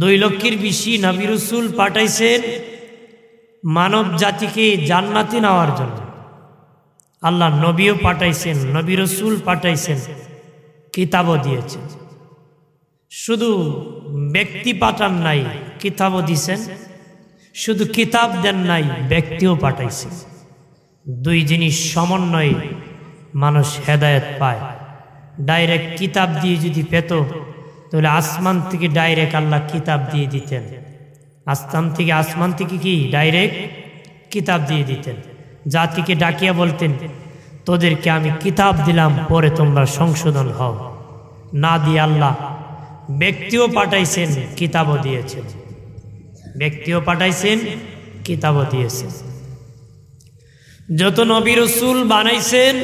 দুই লক্ষের বেশি নাবিরুসুল পাঠাইছেন মানব জাতিকে জান্নাতি নেওয়ার জন্য আল্লাহ নবীও পাঠাইছেন নবিরসুল পাঠাইছেন কিতাবও দিয়েছেন শুধু ব্যক্তি পাঠান নাই কিতাবও দিছেন শুধু কিতাব দেন নাই ব্যক্তিও পাঠাইছেন দুই জিনিস সমন্বয়ে মানুষ হেদায়ত পায় ডাইরেক্ট কিতাব দিয়ে যদি পেত তাহলে আসমান থেকে ডাইরেক্ট আল্লাহ কিতাব দিয়ে দিতেন আসমান থেকে আসমান থেকে কি ডাইরেক্ট কিতাব দিয়ে দিতেন জাতিকে ডাকিয়া বলতেন তোদেরকে আমি কিতাব দিলাম পরে তোমরা সংশোধন হও না দিয়ে আল্লাহ ব্যক্তিও পাঠাইছেন কিতাবও দিয়েছেন ব্যক্তিও পাঠাইছেন কিতাবও দিয়েছেন যত নবী রসুল বানাইছেন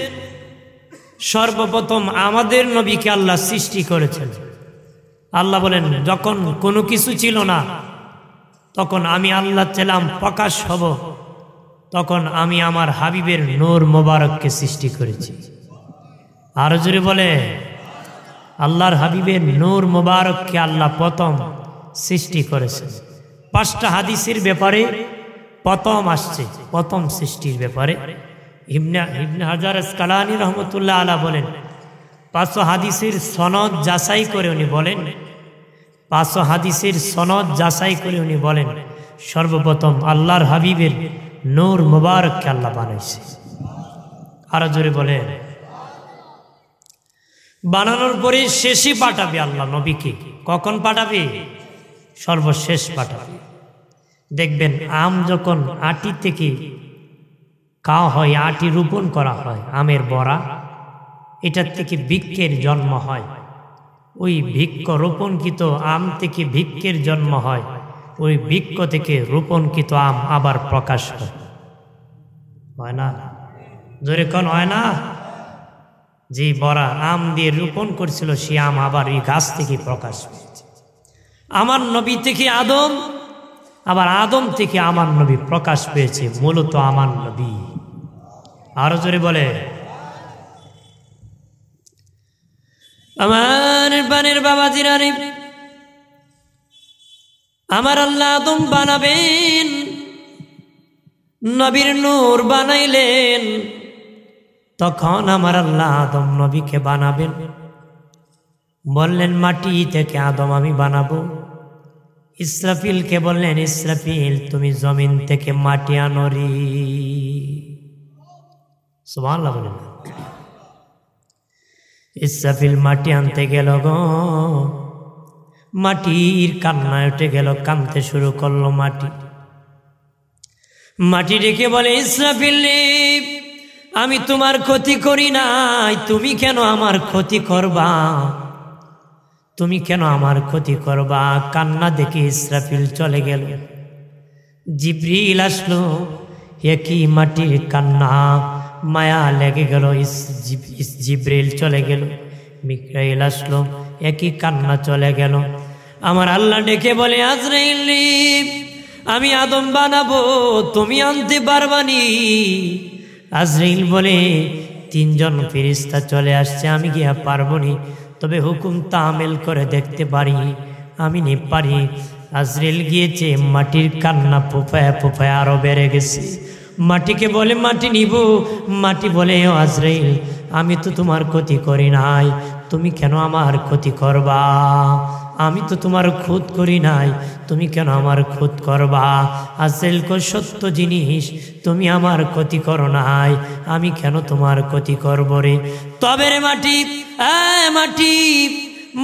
সর্বপ্রথম আমাদের নবীকে আল্লাহ সৃষ্টি করেছেন আল্লাহ বলেন যখন কোনো কিছু ছিল না তখন আমি আল্লাহ চেলাম প্রকাশ হব তখন আমি আমার হাবিবের নূর মোবারককে সৃষ্টি করেছি আরো জোরে বলে আল্লাহর হাবিবের নূর মোবারককে আল্লাহ প্রথম সৃষ্টি করেছে পাঁচটা হাদিসের ব্যাপারে প্রথম আসছে প্রথম সৃষ্টির ব্যাপারে ইবনা ইবনা হাজার কালানি রহমতুল্লাহ আলা বলেন পাঁচশো হাদিসের সনদ যাচাই করে উনি বলেন পাঁচশো হাদিসের সনদ যাচাই করে উনি বলেন সর্বপ্রথম আল্লাহর হাবিবের নূর মোবারককে আল্লাহ বানাইছে আরো জোরে বলে বানানোর পরে শেষই পাঠাবে আল্লাহ নবীকে কখন পাঠাবে সর্বশেষ পাঠাবে দেখবেন আম যখন আটি থেকে কা হয় আটি রোপণ করা হয় আমের বড়া এটার থেকে বৃক্ষের জন্ম হয় ওই ভিক্ষ রোপণকৃত আম থেকে ভিক্ষের জন্ম হয় ওই বৃক্ষ থেকে রোপণকৃত আম আবার প্রকাশ হয় হয় না জোরে কন হয় না যে বড়া আম দিয়ে রোপণ করছিল সে আম আবার এই গাছ থেকে প্রকাশ পেয়েছে আমার নবী থেকে আদম আবার আদম থেকে আমার নবী প্রকাশ পেয়েছে মূলত আমার নবী আরো জোরে বলে আমার বানের বাবা জিরারে আমার আল্লাহ তুম বানাবেন নবীর নূর বানাইলেন তখন আমার আল্লাহ আদম নবীকে বানাবেন বললেন মাটি থেকে আদম আমি বানাবো ইসরাফিলকে বললেন ইসরাফিল তুমি জমিন থেকে মাটি আনরি সোমাল ইসাফিল মাটি আনতে গেল গো মাটির কান্নায় উঠে গেল কানতে শুরু করলো মাটি মাটি ডেকে বলে ইসরাফিল আমি তোমার ক্ষতি করি নাই তুমি কেন আমার ক্ষতি করবা তুমি কেন আমার ক্ষতি করবা কান্না দেখে ইসরাফিল চলে গেল জিব্রিল আসলো একই মাটির কান্না মায়া লেগে গেল জিব্রেল চলে গেল মিক্রাইল আসলো একই কান্না চলে গেল আমার আল্লাহ ডেকে বলে আজরাইলি আমি আদম বানাবো তুমি আনতে পারবানি আজরাইল বলে তিনজন ফিরিস্তা চলে আসছে আমি গিয়া পারবনি তবে হুকুম তামেল করে দেখতে পারি আমি নি পারি আজরেল গিয়েছে মাটির কান্না পোপায় পোপায় আরও বেড়ে গেছে মাটিকে বলে মাটি নিব মাটি বলে আজরাইল আমি তো তোমার ক্ষতি করি নাই তুমি কেন আমার ক্ষতি করবা আমি তো তোমার খুদ করি নাই তুমি কেন আমার খুদ করবা আজরাইল কো সত্য জিনিস তুমি আমার ক্ষতি করো নাই আমি কেন তোমার ক্ষতি করব রে তবে রে মাটি মাটি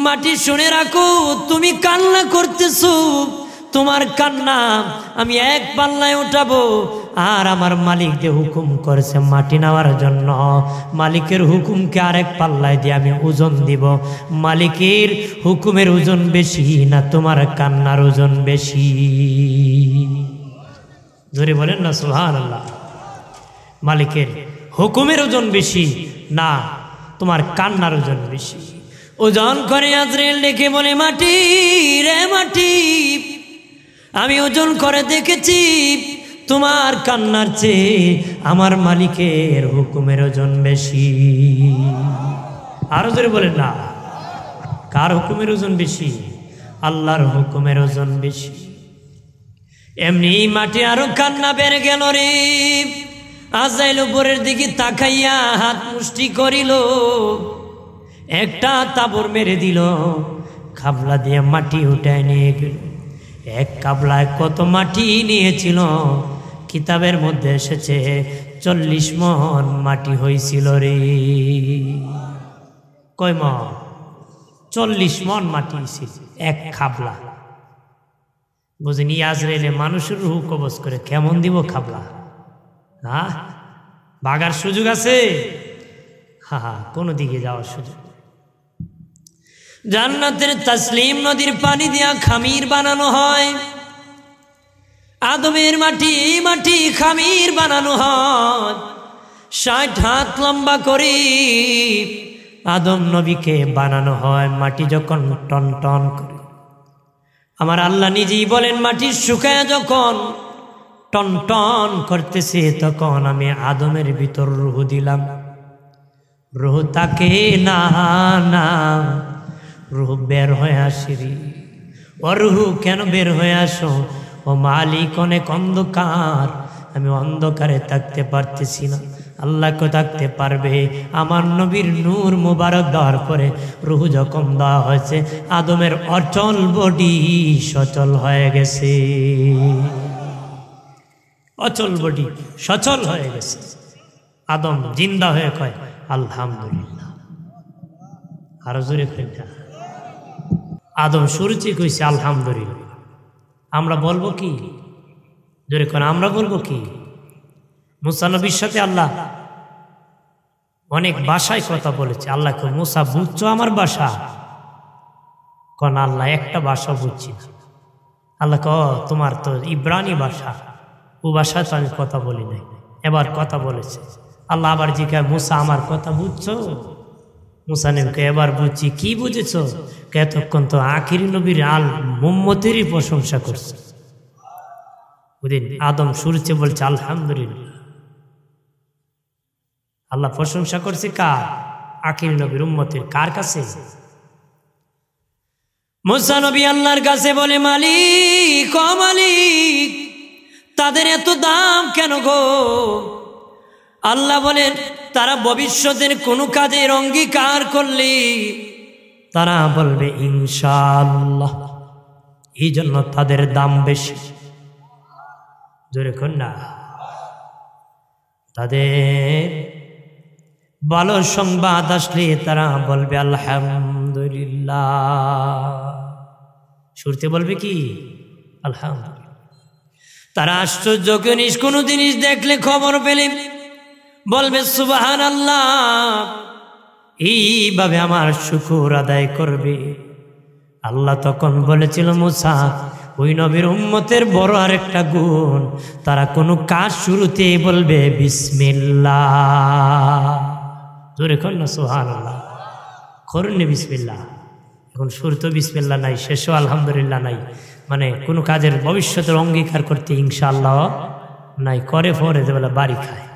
মাটি শুনে রাখো তুমি কান্না করতেছো তোমার কান্না আমি এক পাল্লায় উঠাবো আর আমার মালিক যে হুকুম করেছে মাটি নেওয়ার জন্য মালিকের হুকুমকে আরেক পাল্লায় দিয়ে আমি ওজন দিব মালিকের হুকুমের ওজন বেশি না তোমার কান্নার ওজন বেশি ধরে বলেন না সুহান আল্লাহ মালিকের হুকুমের ওজন বেশি না তোমার কান্নার ওজন বেশি ওজন করে আজরেল ডেকে বলে মাটি রে মাটি আমি ওজন করে দেখেছি তোমার কান্নার চেয়ে আমার মালিকের হুকুমের ওজন বেশি আরো ধরে বলেন না কার হুকুমের ওজন বেশি আল্লাহর হুকুমের ওজন বেশি এমনি মাটি আরো কান্না বেড়ে গেল রে আজাইল উপরের দিকে তাকাইয়া হাত মুষ্টি করিল একটা তাবর মেরে দিল খাবলা দিয়ে মাটি উঠায় নিয়ে গেল এক কাবলায় কত মাটি নিয়েছিল কিতাবের মধ্যে এসেছে চল্লিশ মন মাটি হয়েছিল রে কয় মন চল্লিশ মন মাটি এক খাবলা বুঝিনি রেলে মানুষের রুহ কবজ করে কেমন দিব খাবলা হ্যাঁ বাগার সুযোগ আছে হা হা কোনো দিকে যাওয়ার সুযোগ জান্নাতের তাসলিম নদীর পানি দিয়া খামির বানানো হয় আদমের মাটি মাটি খামির বানানো হয় ষাট হাত লম্বা করে আদম নবীকে বানানো হয় মাটি যখন টন টন করে আমার আল্লাহ নিজেই বলেন মাটি শুকায় যখন টন টন করতেছে তখন আমি আদমের ভিতর রুহ দিলাম রুহ তাকে না না রুহ বের হয়ে আসিরি ও কেন বের হয়ে আসো ও মালিক অনেক অন্ধকার আমি অন্ধকারে থাকতে পারতেছি না আল্লাহকে থাকতে পারবে আমার নবীর নূর মুবারক দেওয়ার পরে রুহু যখন দেওয়া হয়েছে আদমের অচল বডি সচল হয়ে গেছে অচল বডি সচল হয়ে গেছে আদম জিন্দা হয়ে কয় আলহামদুলিল্লাহ আরো জোরে কয়টা আদম সুরুচি কইছে আলহামদুলিল্লাহ আমরা বলবো কি জোরে কোন আমরা বলবো কি নবীর সাথে আল্লাহ অনেক বাসায় কথা বলেছে আল্লাহ মুসা বুঝছো আমার বাসা কন আল্লাহ একটা বাসা বুঝছি আল্লাহ ক তোমার তো ইব্রানি বাসা ও বাসায় তো আমি কথা বলি নাই এবার কথা বলেছে আল্লাহ আবার জিজ্ঞাসা মুসা আমার কথা বুঝছো মুসানিমকে এবার বুঝছি কি বুঝেছ এতক্ষণ তো আখির নবীর আল মোম্মতেরই প্রশংসা করছে বুঝলেন আদম সুরছে বলছে আলহামদুলিল্লাহ আল্লাহ প্রশংসা করছে কার আখির নবীর উম্মতের কার কাছে মুসানবী আল্লাহর কাছে বলে মালিক ও মালিক তাদের এত দাম কেন গো আল্লাহ বলেন তারা ভবিষ্যতের কোনো কাজের অঙ্গীকার করলে তারা বলবে ইনশাল্লাহ এই জন্য তাদের দাম বেশি জোরে না তাদের ভালো সংবাদ আসলে তারা বলবে আলহামদুলিল্লাহ শুরুতে বলবে কি আলহামদুলিল্লাহ তারা আশ্চর্য কোনো জিনিস দেখলে খবর পেলে বলবে সুবাহান আল্লাহ এইভাবে আমার শুকুর আদায় করবে আল্লাহ তখন বলেছিল মুসা ওই নবীর উম্মতের বড় আর একটা গুণ তারা কোনো কাজ শুরুতে বলবে বিসমিল্লা কর না সোহান আল্লাহ করুন বিসমিল্লা এখন শুরু তো বিসমিল্লা নাই শেষও আলহামদুলিল্লাহ নাই মানে কোনো কাজের ভবিষ্যতের অঙ্গীকার করতে ইনশাআল্লাহ নাই করে ফরে বেলা বাড়ি খায়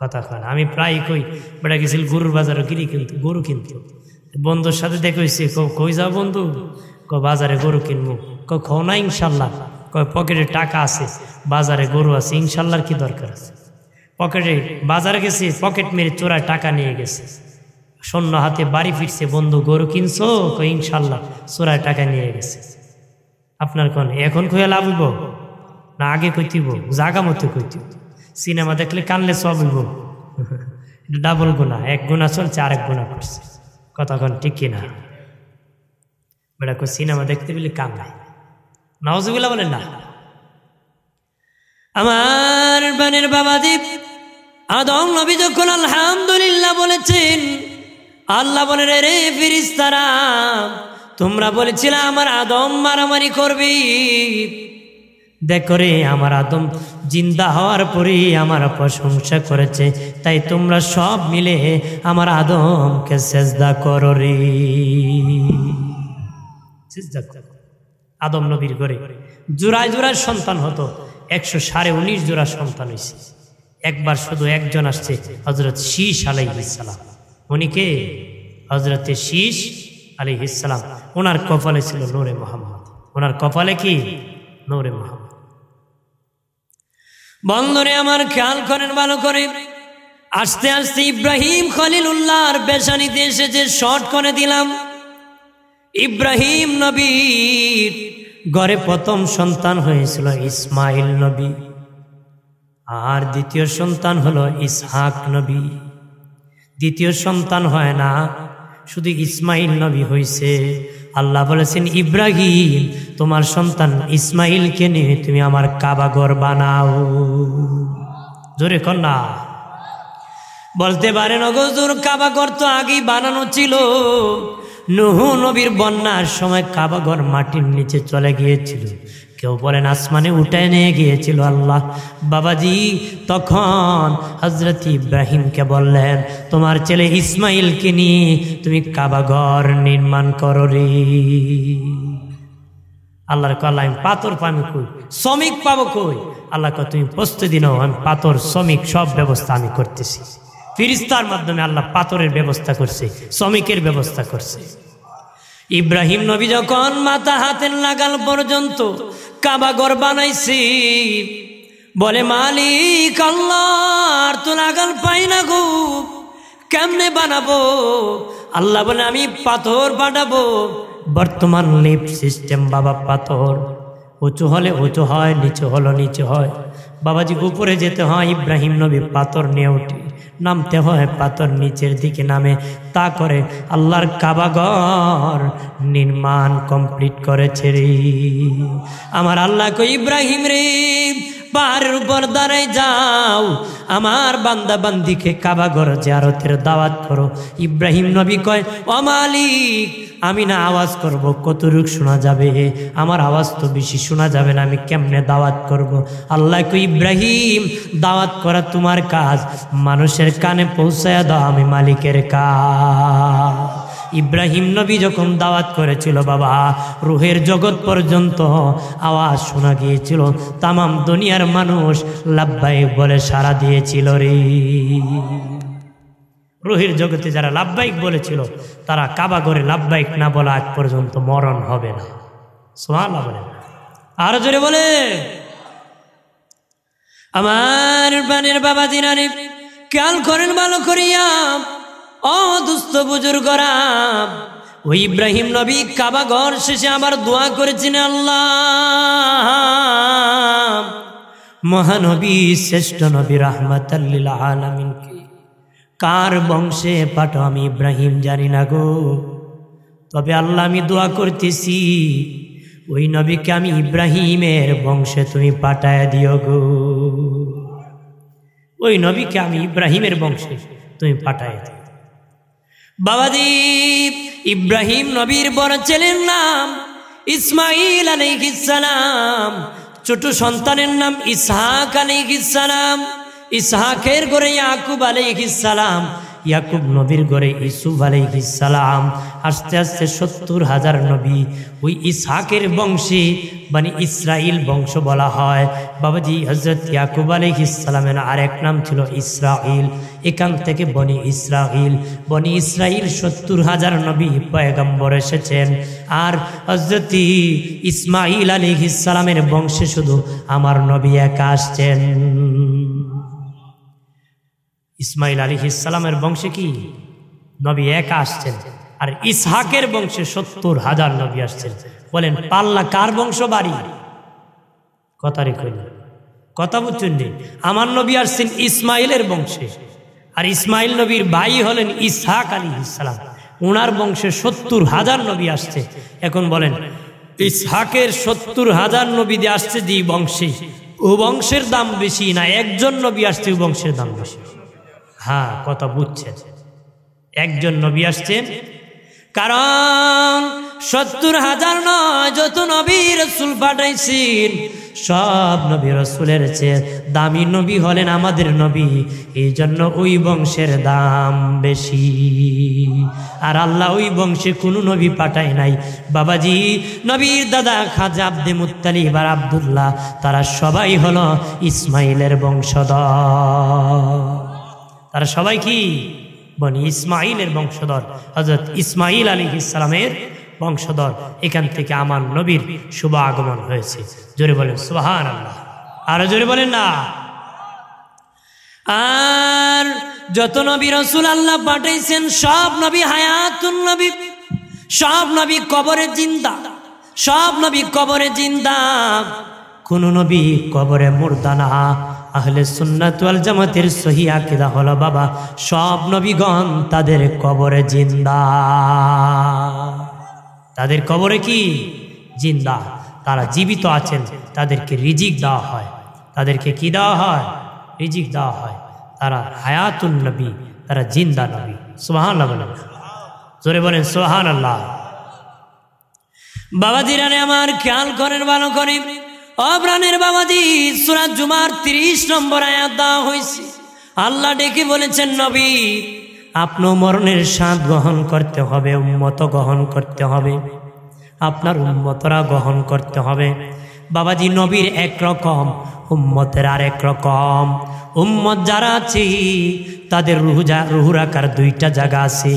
কথা কয় আমি প্রায় কই বেড়া গেছিল গরুর বাজারে গিরি কিনতো গরু কিনতো বন্ধুর সাথে দেখেছি কই যাও বন্ধু ক বাজারে গরু কিনবো ক খো না ইনশাল্লাহ ক পকেটে টাকা আছে বাজারে গরু আছে ইনশাল্লাহর কি দরকার আছে পকেটে বাজারে গেছে পকেট মেরে চোরায় টাকা নিয়ে গেছে সৈন্য হাতে বাড়ি ফিরছে বন্ধু গরু কিনছো ক ইনশাল্লাহ চোরায় টাকা নিয়ে গেছে আপনার কন এখন খুঁয়ে লাভব না আগে কইতিব জাগা মতো কইতিব সিনেমা দেখলে কানলে সব হইব ডাবল গুণা এক গুণা চলছে আর এক গুণা করছে কতক্ষণ ঠিক কিনা বেড়া কো সিনেমা দেখতে পেলে কান নাই নওয়াজগুলা বলে না আমার বানের বাবা বাবাদীপ আদম নবী যখন আলহামদুলিল্লাহ বলেছেন আল্লাহ বলে রে ফিরিস তারা তোমরা বলেছিলে আমার আদম মারামারি করবি দেখো রে আমার আদম জিন্দা হওয়ার পরই আমার প্রশংসা করেছে তাই তোমরা সব মিলে আমার আদমকে সেজদা করো রে আদম নবীর ঘরে জোড়ায় জোড়ায় সন্তান হতো একশো সাড়ে উনিশ জোড়া সন্তান হয়েছে একবার শুধু একজন আসছে হজরত শীষ আলাইহিসালাম উনি কে হজরতে শীষ আলিহিসালাম ওনার কপালে ছিল নোরে মোহাম্মদ ওনার কপালে কি নোরে মোহাম্মদ বন্ধরে আমার খেয়াল করেন ভালো করে আস্তে আস্তে ইব্রাহিম খলিল উল্লাহর পেশানিতে এসেছে শর্ট করে দিলাম ইব্রাহিম নবীর গড়ে প্রথম সন্তান হয়েছিল ইসমাইল নবী আর দ্বিতীয় সন্তান হলো ইসহাক নবী দ্বিতীয় সন্তান হয় না শুধু ইসমাইল নবী হয়েছে আল্লাহ বলেছেন ইব্রাহিম তোমার সন্তান ইসমাইলকে নিয়ে তুমি আমার কাবাগর বানাও জোরে কন্যা বলতে পারে নগজুর কাবাগর তো আগেই বানানো ছিল নহু নবীর বন্যার সময় কাবাগর মাটির নিচে চলে গিয়েছিল কেউ বলেন আসমানে উঠে নিয়ে গিয়েছিল আল্লাহ বাবাজি তখন হজরত ইব্রাহিমকে বললেন তোমার ছেলে ইসমাইলকে নিয়ে তুমি কাবাঘর নির্মাণ করো রে আল্লাহর কল্লা আমি পাথর পামি কই শ্রমিক পাবো কই আল্লাহ তুমি প্রস্তুতি নাও আমি পাথর শ্রমিক সব ব্যবস্থা আমি করতেছি ফিরিস্তার মাধ্যমে আল্লাহ পাথরের ব্যবস্থা করছে শ্রমিকের ব্যবস্থা করছে ইব্রাহিম নবী যখন মাথা হাতের লাগাল পর্যন্ত গর বানাইছি বলে মালিক আল্লাহর তো লাগাল পাই না গো কেমনে বানাবো আল্লাহ বলে আমি পাথর বানাবো বর্তমান লিপ সিস্টেম বাবা পাথর উঁচু হলে উঁচু হয় নিচু হলো নিচু হয় বাবাজি উপরে যেতে হয় ইব্রাহিম নবী পাথর নিয়ে উঠে নামতে হয় পাথর নিচের দিকে নামে তা করে আল্লাহর কাবাগর নির্মাণ কমপ্লিট করেছে রে আমার আল্লাহ কই ইব্রাহিম রে পাহাড়ের উপর দাঁড়ায় যাও আমার বান্দা বান্দিকে কাবা ঘর জারতের দাওয়াত করো ইব্রাহিম নবী কয় অমালিক আমি না আওয়াজ করব কতটুক শোনা যাবে হে আমার আওয়াজ তো বেশি শোনা যাবে না আমি কেমনে দাওয়াত করব। আল্লাহ কই ইব্রাহিম দাওয়াত করা তোমার কাজ মানুষের কানে পৌঁছায় দাও আমি মালিকের কাজ ইব্রাহিম নবী যখন দাওয়াত করেছিল বাবা রুহের জগৎ পর্যন্ত আওয়াজ শোনা গিয়েছিল তামাম দুনিয়ার মানুষ লাভবাই বলে সারা দিয়েছিল রে রুহের জগতে যারা লাভবাইক বলেছিল তারা কাবা করে লাভবাইক না বলা আজ পর্যন্ত মরণ হবে না সোহান বলে আরো জোরে বলে আমার বানের বাবা দিনানি খেয়াল করেন ভালো করিয়া ও দুস্থ বুজুর্গরা ওই ইব্রাহিম নবী কাবা ঘর শেষে আবার দোয়া করেছেন আল্লাহ মহানবী শ্রেষ্ঠ নবী রহমাতাল্লিল আলমিনকে কার বংশে পাঠ আমি ইব্রাহিম জানি না গো তবে আল্লাহ আমি দোয়া করতেছি ওই নবীকে আমি ইব্রাহিমের বংশে তুমি পাঠায় দিও গো ওই নবীকে আমি ইব্রাহিমের বংশে তুমি পাঠায় দিও বাবাজি ইব্রাহিম নবীর বড় ছেলের নাম ইসমাইল আলী আলাইহিসালাম ছোট সন্তানের নাম ইসহাক আলাইহিসালাম ইসহাকের গড়ে আলী আলাইহিসালাম ইয়াকুব নবীর গড়ে ইসুফ আলাইহিসালাম আস্তে আস্তে সত্তর হাজার নবী ওই ইসাকের বংশে মানে ইসরাইল বংশ বলা হয় বাবাজি হজরত ইয়াকুব আলহিসালামের আরেক নাম ছিল ইসরাহল এখান থেকে বনি ইসরাহল বনি ইসরাইল সত্তর হাজার নবী পয়গম্বর এসেছেন আর হজরত ইসমাইল আলহিসালামের বংশে শুধু আমার নবী একা আসছেন ইসমাইল আলী ইসালামের বংশে কি নবী একা আসছেন আর ইসহাকের বংশে সত্তর হাজার নবী আসছেন বলেন পাল্লা কার বংশ বাড়ি কথা রেখল কথা বুঝছেন নেই আমার নবী আসছেন ইসমাইলের বংশে আর ইসমাইল নবীর ভাই হলেন ইসহাক আলী ইসালাম ওনার বংশে সত্তর হাজার নবী আসছে এখন বলেন ইসহাকের সত্তর হাজার নবীদে আসছে যে বংশে ও বংশের দাম বেশি না একজন নবী আসছে ও বংশের দাম বেশি হ্যাঁ কথা বুঝছেন একজন নবী আসছেন কারণ সত্তর হাজার নয় যত নবী রসুল পাঠাইছেন সব নবী রসুলের চেয়ে দামি নবী হলেন আমাদের নবী এই জন্য ওই বংশের দাম বেশি আর আল্লাহ ওই বংশে কোনো নবী পাঠায় নাই বাবাজি নবীর দাদা খাজা আব্দে মুতালি বা আবদুল্লাহ তারা সবাই হলো ইসমাইলের বংশধর তারা সবাই কি বনি ইসমাইলের বংশধর হজরত ইসমাইল আলী ইসলামের বংশধর এখান থেকে আমার নবীর শুভ আগমন হয়েছে জোরে বলেন সুবাহান আল্লাহ আরো জোরে বলেন না আর যত নবী রসুল আল্লাহ পাঠাইছেন সব নবী হায়াতুন নবী সব নবী কবরে জিন্দা সব নবী কবরে জিন্দা কোন নবী কবরে মুরদানা আহলে সুন্নাতাল জামাতের সহি আকিদা হলো বাবা সব নবীগণ তাদের কবরে জিন্দা তাদের কবরে কি জিন্দা তারা জীবিত আছেন তাদেরকে রিজিক দেওয়া হয় তাদেরকে কি দেওয়া হয় রিজিক দেওয়া হয় তারা হায়াতুল নবী তারা জিন্দা নবী সোহান জোরে বলেন সোহান আল্লাহ বাবা জিরানে আমার খেয়াল করেন ভালো করেন অব্রানের বাবাজি সুরাজ জুমার তিরিশ নম্বর আয়াত দেওয়া হয়েছে আল্লাহ ডেকে বলেছেন নবী আপন মরণের স্বাদ গ্রহণ করতে হবে উন্মত গ্রহণ করতে হবে আপনার উন্মতরা গ্রহণ করতে হবে বাবাজি নবীর একরকম উম্মতের আর এক রকম উম্মত যারা আছে তাদের রুহু রুহুরাকার দুইটা জায়গা আছে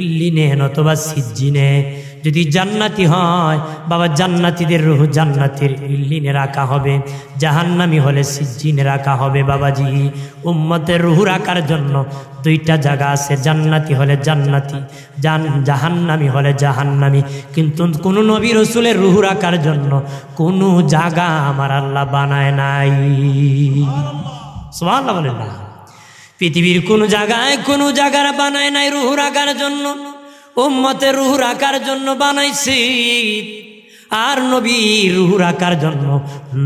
ইল্লিনে নতবা সিজ্জিনে যদি জান্নাতি হয় বাবা জান্নাতিদের রুহ জান্নাতের ইল্লিনে রাখা হবে জাহান্নামি হলে সিজ্জিনে রাখা হবে বাবাজি উম্মতের রুহু রাখার জন্য দুইটা জায়গা আছে জান্নাতি হলে জান্নাতি জান জাহান্নামি হলে জাহান্নামি কিন্তু কোনো নবী রসুলের রুহু রাখার জন্য কোনো জায়গা আমার আল্লাহ বানায় নাই সোহাল্লাহ বলেন পৃথিবীর কোনো জায়গায় কোনো জায়গার বানায় নাই রুহু রাখার জন্য উম্মতে রুহ রাখার জন্য বানাইছি আর নবী রুহ রাখার জন্য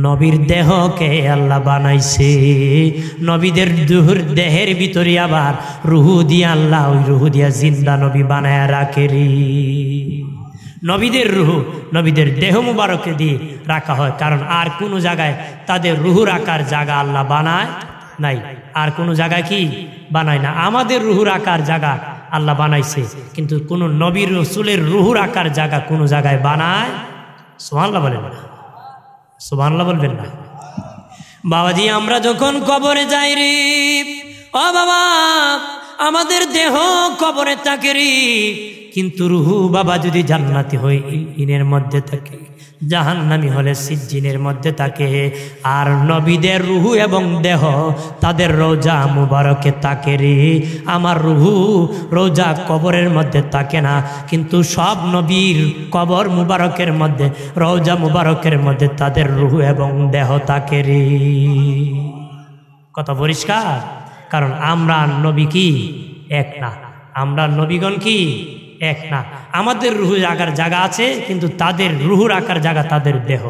নবীর দেহকে আল্লাহ বানাইছে নবীদের দুহুর দেহের ভিতরে আবার রুহু দিয়া আল্লাহ ওই রুহু দিয়া জিন্দা নবী বানায় রাখে নবীদের রুহু নবীদের দেহ মুবারকে দিয়ে রাখা হয় কারণ আর কোনো জায়গায় তাদের রুহু রাখার জায়গা আল্লাহ বানায় নাই আর কোনো জায়গায় কি বানায় না আমাদের রুহুর আকার জায়গা আল্লাহ বানাইছে কিন্তু কোনো নবীর রসুলের রুহুর আকার জায়গা কোনো জায়গায় বানায় সোহানলা বলেন না সোহানলা বলবেন না বাবাজি আমরা যখন কবরে যাই রে ও বাবা আমাদের দেহ কবরে থাকে রে কিন্তু রুহু বাবা যদি জান্নাতি হয়ে ইনের মধ্যে থাকে জাহান্নামি হলে সিজ্জিনের মধ্যে তাকে আর নবীদের রুহু এবং দেহ তাদের রোজা মুবারকে তাকে রে আমার রুহু রোজা কবরের মধ্যে তাকে না কিন্তু সব নবীর কবর মুবারকের মধ্যে রোজা মুবারকের মধ্যে তাদের রুহু এবং দেহ তাকে রে কত পরিষ্কার কারণ আমরা নবী কি এক না আমরা নবীগণ কি এক না আমাদের রুহু আকার জায়গা আছে কিন্তু তাদের রুহুর আকার জায়গা তাদের দেহ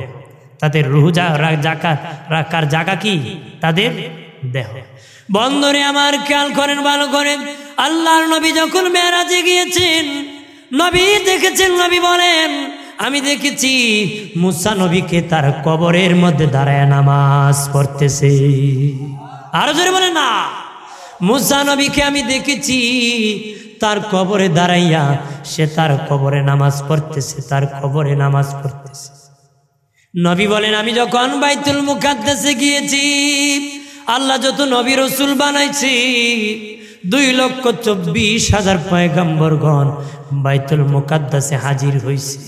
তাদের রুহু রাখার জায়গা কি তাদের দেহ বন্ধরে আমার খেয়াল করেন ভালো করেন আল্লাহর নবী যখন মেয়ারাজে গিয়েছেন নবী দেখেছেন নবী বলেন আমি দেখেছি মুসা নবীকে তার কবরের মধ্যে দাঁড়ায় নামাজ পড়তেছে আরো জোরে বলে না মুসা নবীকে আমি দেখেছি তার কবরে দাঁড়াইয়া সে তার কবরে নামাজ পড়তেছে তার কবরে নামাজ পড়তেছে নবী বলেন আমি যখন বাইতুল মুখাদ্দেশে গিয়েছি আল্লাহ যত নবী রসুল বানাইছি দুই লক্ষ চব্বিশ হাজার পয়গাম্বরগণ বাইতুল মুকাদ্দাসে হাজির হয়েছে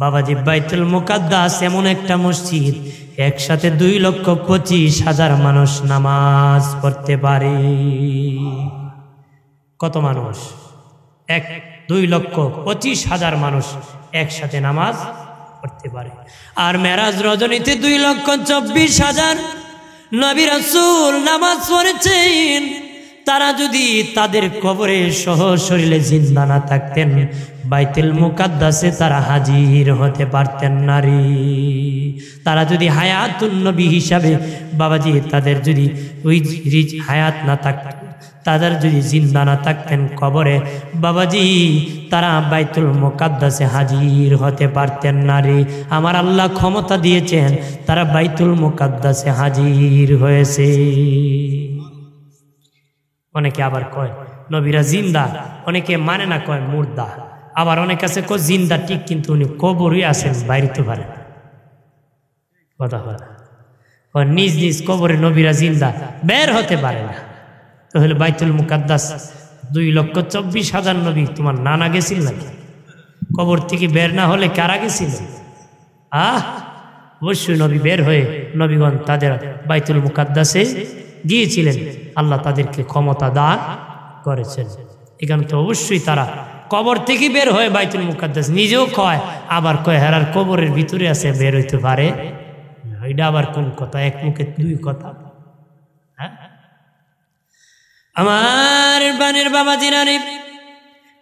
বাবাজি বাইতুল মুকাদ্দাস এমন একটা মসজিদ একসাথে দুই লক্ষ পঁচিশ হাজার মানুষ নামাজ পড়তে পারে কত মানুষ এক দুই লক্ষ পঁচিশ হাজার মানুষ একসাথে নামাজ পড়তে পারে আর মেরাজ রজনীতে দুই লক্ষ চব্বিশ হাজার নবী নামাজ পড়েছেন তারা যদি তাদের কবরে সহ শরীরে জিন্দা না থাকতেন বাইতেল মুকাদ্দাসে তারা হাজির হতে পারতেন নারী তারা যদি হায়াতুল নবী হিসাবে বাবাজি তাদের যদি ওই হায়াত না থাকত তাদের যদি জিন্দা না থাকতেন কবরে বাবাজি তারা বাইতুল মোকাদ্দাসে হাজির হতে পারতেন না রে আমার আল্লাহ ক্ষমতা দিয়েছেন তারা বাইতুল মোকাদ্দাসে হাজির হয়েছে অনেকে আবার কয় নবীরা জিন্দা অনেকে মানে না কয় মুর্দা আবার অনেক আছে কো জিন্দা ঠিক কিন্তু উনি কবরই আসেন বাইরেতে পারে কথা কথা নিজ নিজ কবরে নবীরা জিন্দা বের হতে পারে না তাহলে বাইতুল মুকাদ্দাস দুই লক্ষ চব্বিশ হাজার নবী তোমার নানা গেছিল নাকি কবর থেকে বের না হলে কারা গেছিল আহ অবশ্যই নবী বের হয়ে নবীগণ তাদের বাইতুল মুকাদ্দাসে গিয়েছিলেন আল্লাহ তাদেরকে ক্ষমতা দান করেছেন এখানে তো অবশ্যই তারা কবর থেকে বের হয়ে বাইতুল মুকাদ্দাস নিজেও কয় আবার কয় হেরার হ্যাঁ, কবরের ভিতরে আছে বের হইতে পারে এটা আবার কোন কথা এক মুখে দুই কথা আমার প্রাণের বাবা রানে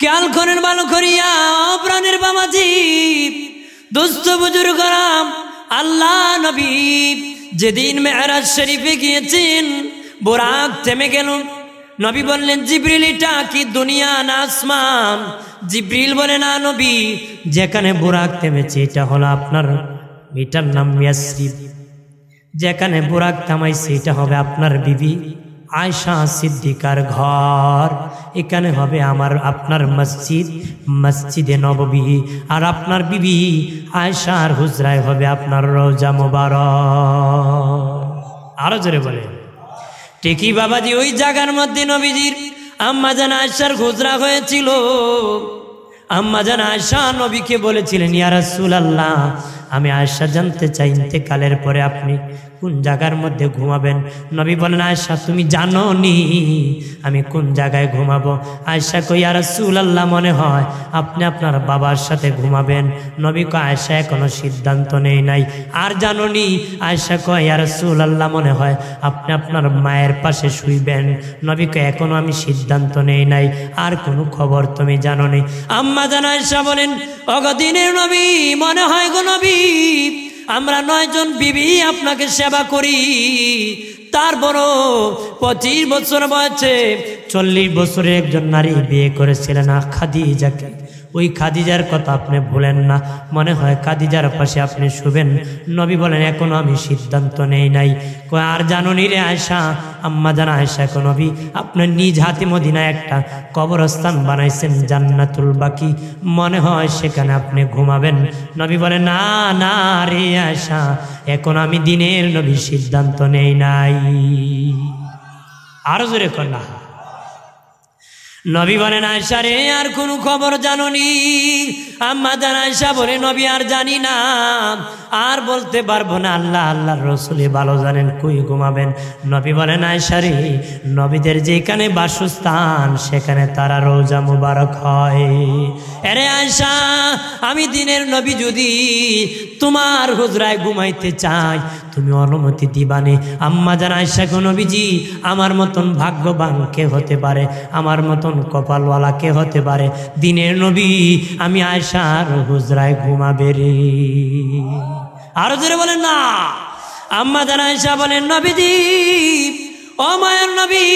কেয়াল করেন বালো করিয়া প্রাণের জি দোস্ত বুজুর করাম আল্লাহ নবী যেদিন মেহরাজ শরীফে গিয়েছেন বোরাক থেমে গেল নবী বললেন জিব্রিল এটা কি দুনিয়া না আসমান জিব্রিল বলে না নবী যেখানে বোরাক থেমেছে এটা হলো আপনার এটার নাম শ্রী যেখানে বোরাক থামাইছে এটা হবে আপনার বিবি আয়সা সিদ্দিকার ঘর এখানে হবে আমার আপনার মসজিদ মসজিদে নববী আর আপনার বিবি আয়সার হুজরায় হবে আপনার রোজা মোবার আরো জোরে বলে টেকি বাবাজি ওই জায়গার মধ্যে নবীজির আম্মা যেন আয়সার হুজরা হয়েছিল আম্মা যেন আয়সা নবীকে বলেছিলেন ইয়ারসুল আল্লাহ আমি আয়সা জানতে চাই ইন্তেকালের পরে আপনি কোন জায়গার মধ্যে ঘুমাবেন নবী বলেন আয়সা তুমি জানো নি আমি কোন জায়গায় ঘুমাবো আয়সা কই আর আল্লাহ মনে হয় আপনি আপনার বাবার সাথে ঘুমাবেন নবী কয় আয়সা এখনো সিদ্ধান্ত নেই নাই আর জানো নি আয়সা কই আর আল্লাহ মনে হয় আপনি আপনার মায়ের পাশে শুইবেন নবী কয় এখনো আমি সিদ্ধান্ত নেই নাই আর কোনো খবর তুমি জানো নি আম্মা জান আয়সা বলেন অগদিনের নবী মনে হয় গো নবী আমরা নয়জন বিবি আপনাকে সেবা করি তার বড় পঁচিশ বছর বয়সে চল্লিশ বছরে একজন নারী বিয়ে করেছিলেন যাকে ওই খাদিজার কথা আপনি ভুলেন না মনে হয় খাদিজার পাশে আপনি শুভেন নবী বলেন এখনো আমি সিদ্ধান্ত নেই নাই আর নি রে আয়সা আম্মা জানা আয়সা এখন নবী আপনার নিজ হাতে মদিনা একটা কবরস্থান বানাইছেন জান্নাতুল বাকি মনে হয় সেখানে আপনি ঘুমাবেন নবী বলে না না রে আয়সা এখন আমি দিনের নবী সিদ্ধান্ত নেই নাই আরো জোরে কন্যা নবী বলেন আয়সা রে আর কোনো খবর জাননি আম্মা জান আয়সা বলে নবী আর জানি না আর বলতে পারবো না আল্লাহ আল্লাহর রসুলে ভালো জানেন কই ঘুমাবেন নবী বলেন আয়সা রে নবীদের যেখানে বাসস্থান সেখানে তারা রোজা মুবারক হয় আরে আয়সা আমি দিনের নবী যদি তোমার হুজরায় ঘুমাইতে চাই তুমি অনুমতি দিবানে আম্মা জান আয়সা গো নবীজি আমার মতন ভাগ্যবান কে হতে পারে আমার মতন কপালওয়ালা কে হতে পারে দিনের নবী আমি আয়সার হুজরায় ঘুমা বেরি আরো ধরে বলেন না আম্মা জানা আয়সা বলেন নবীজি ও মায়ের নবী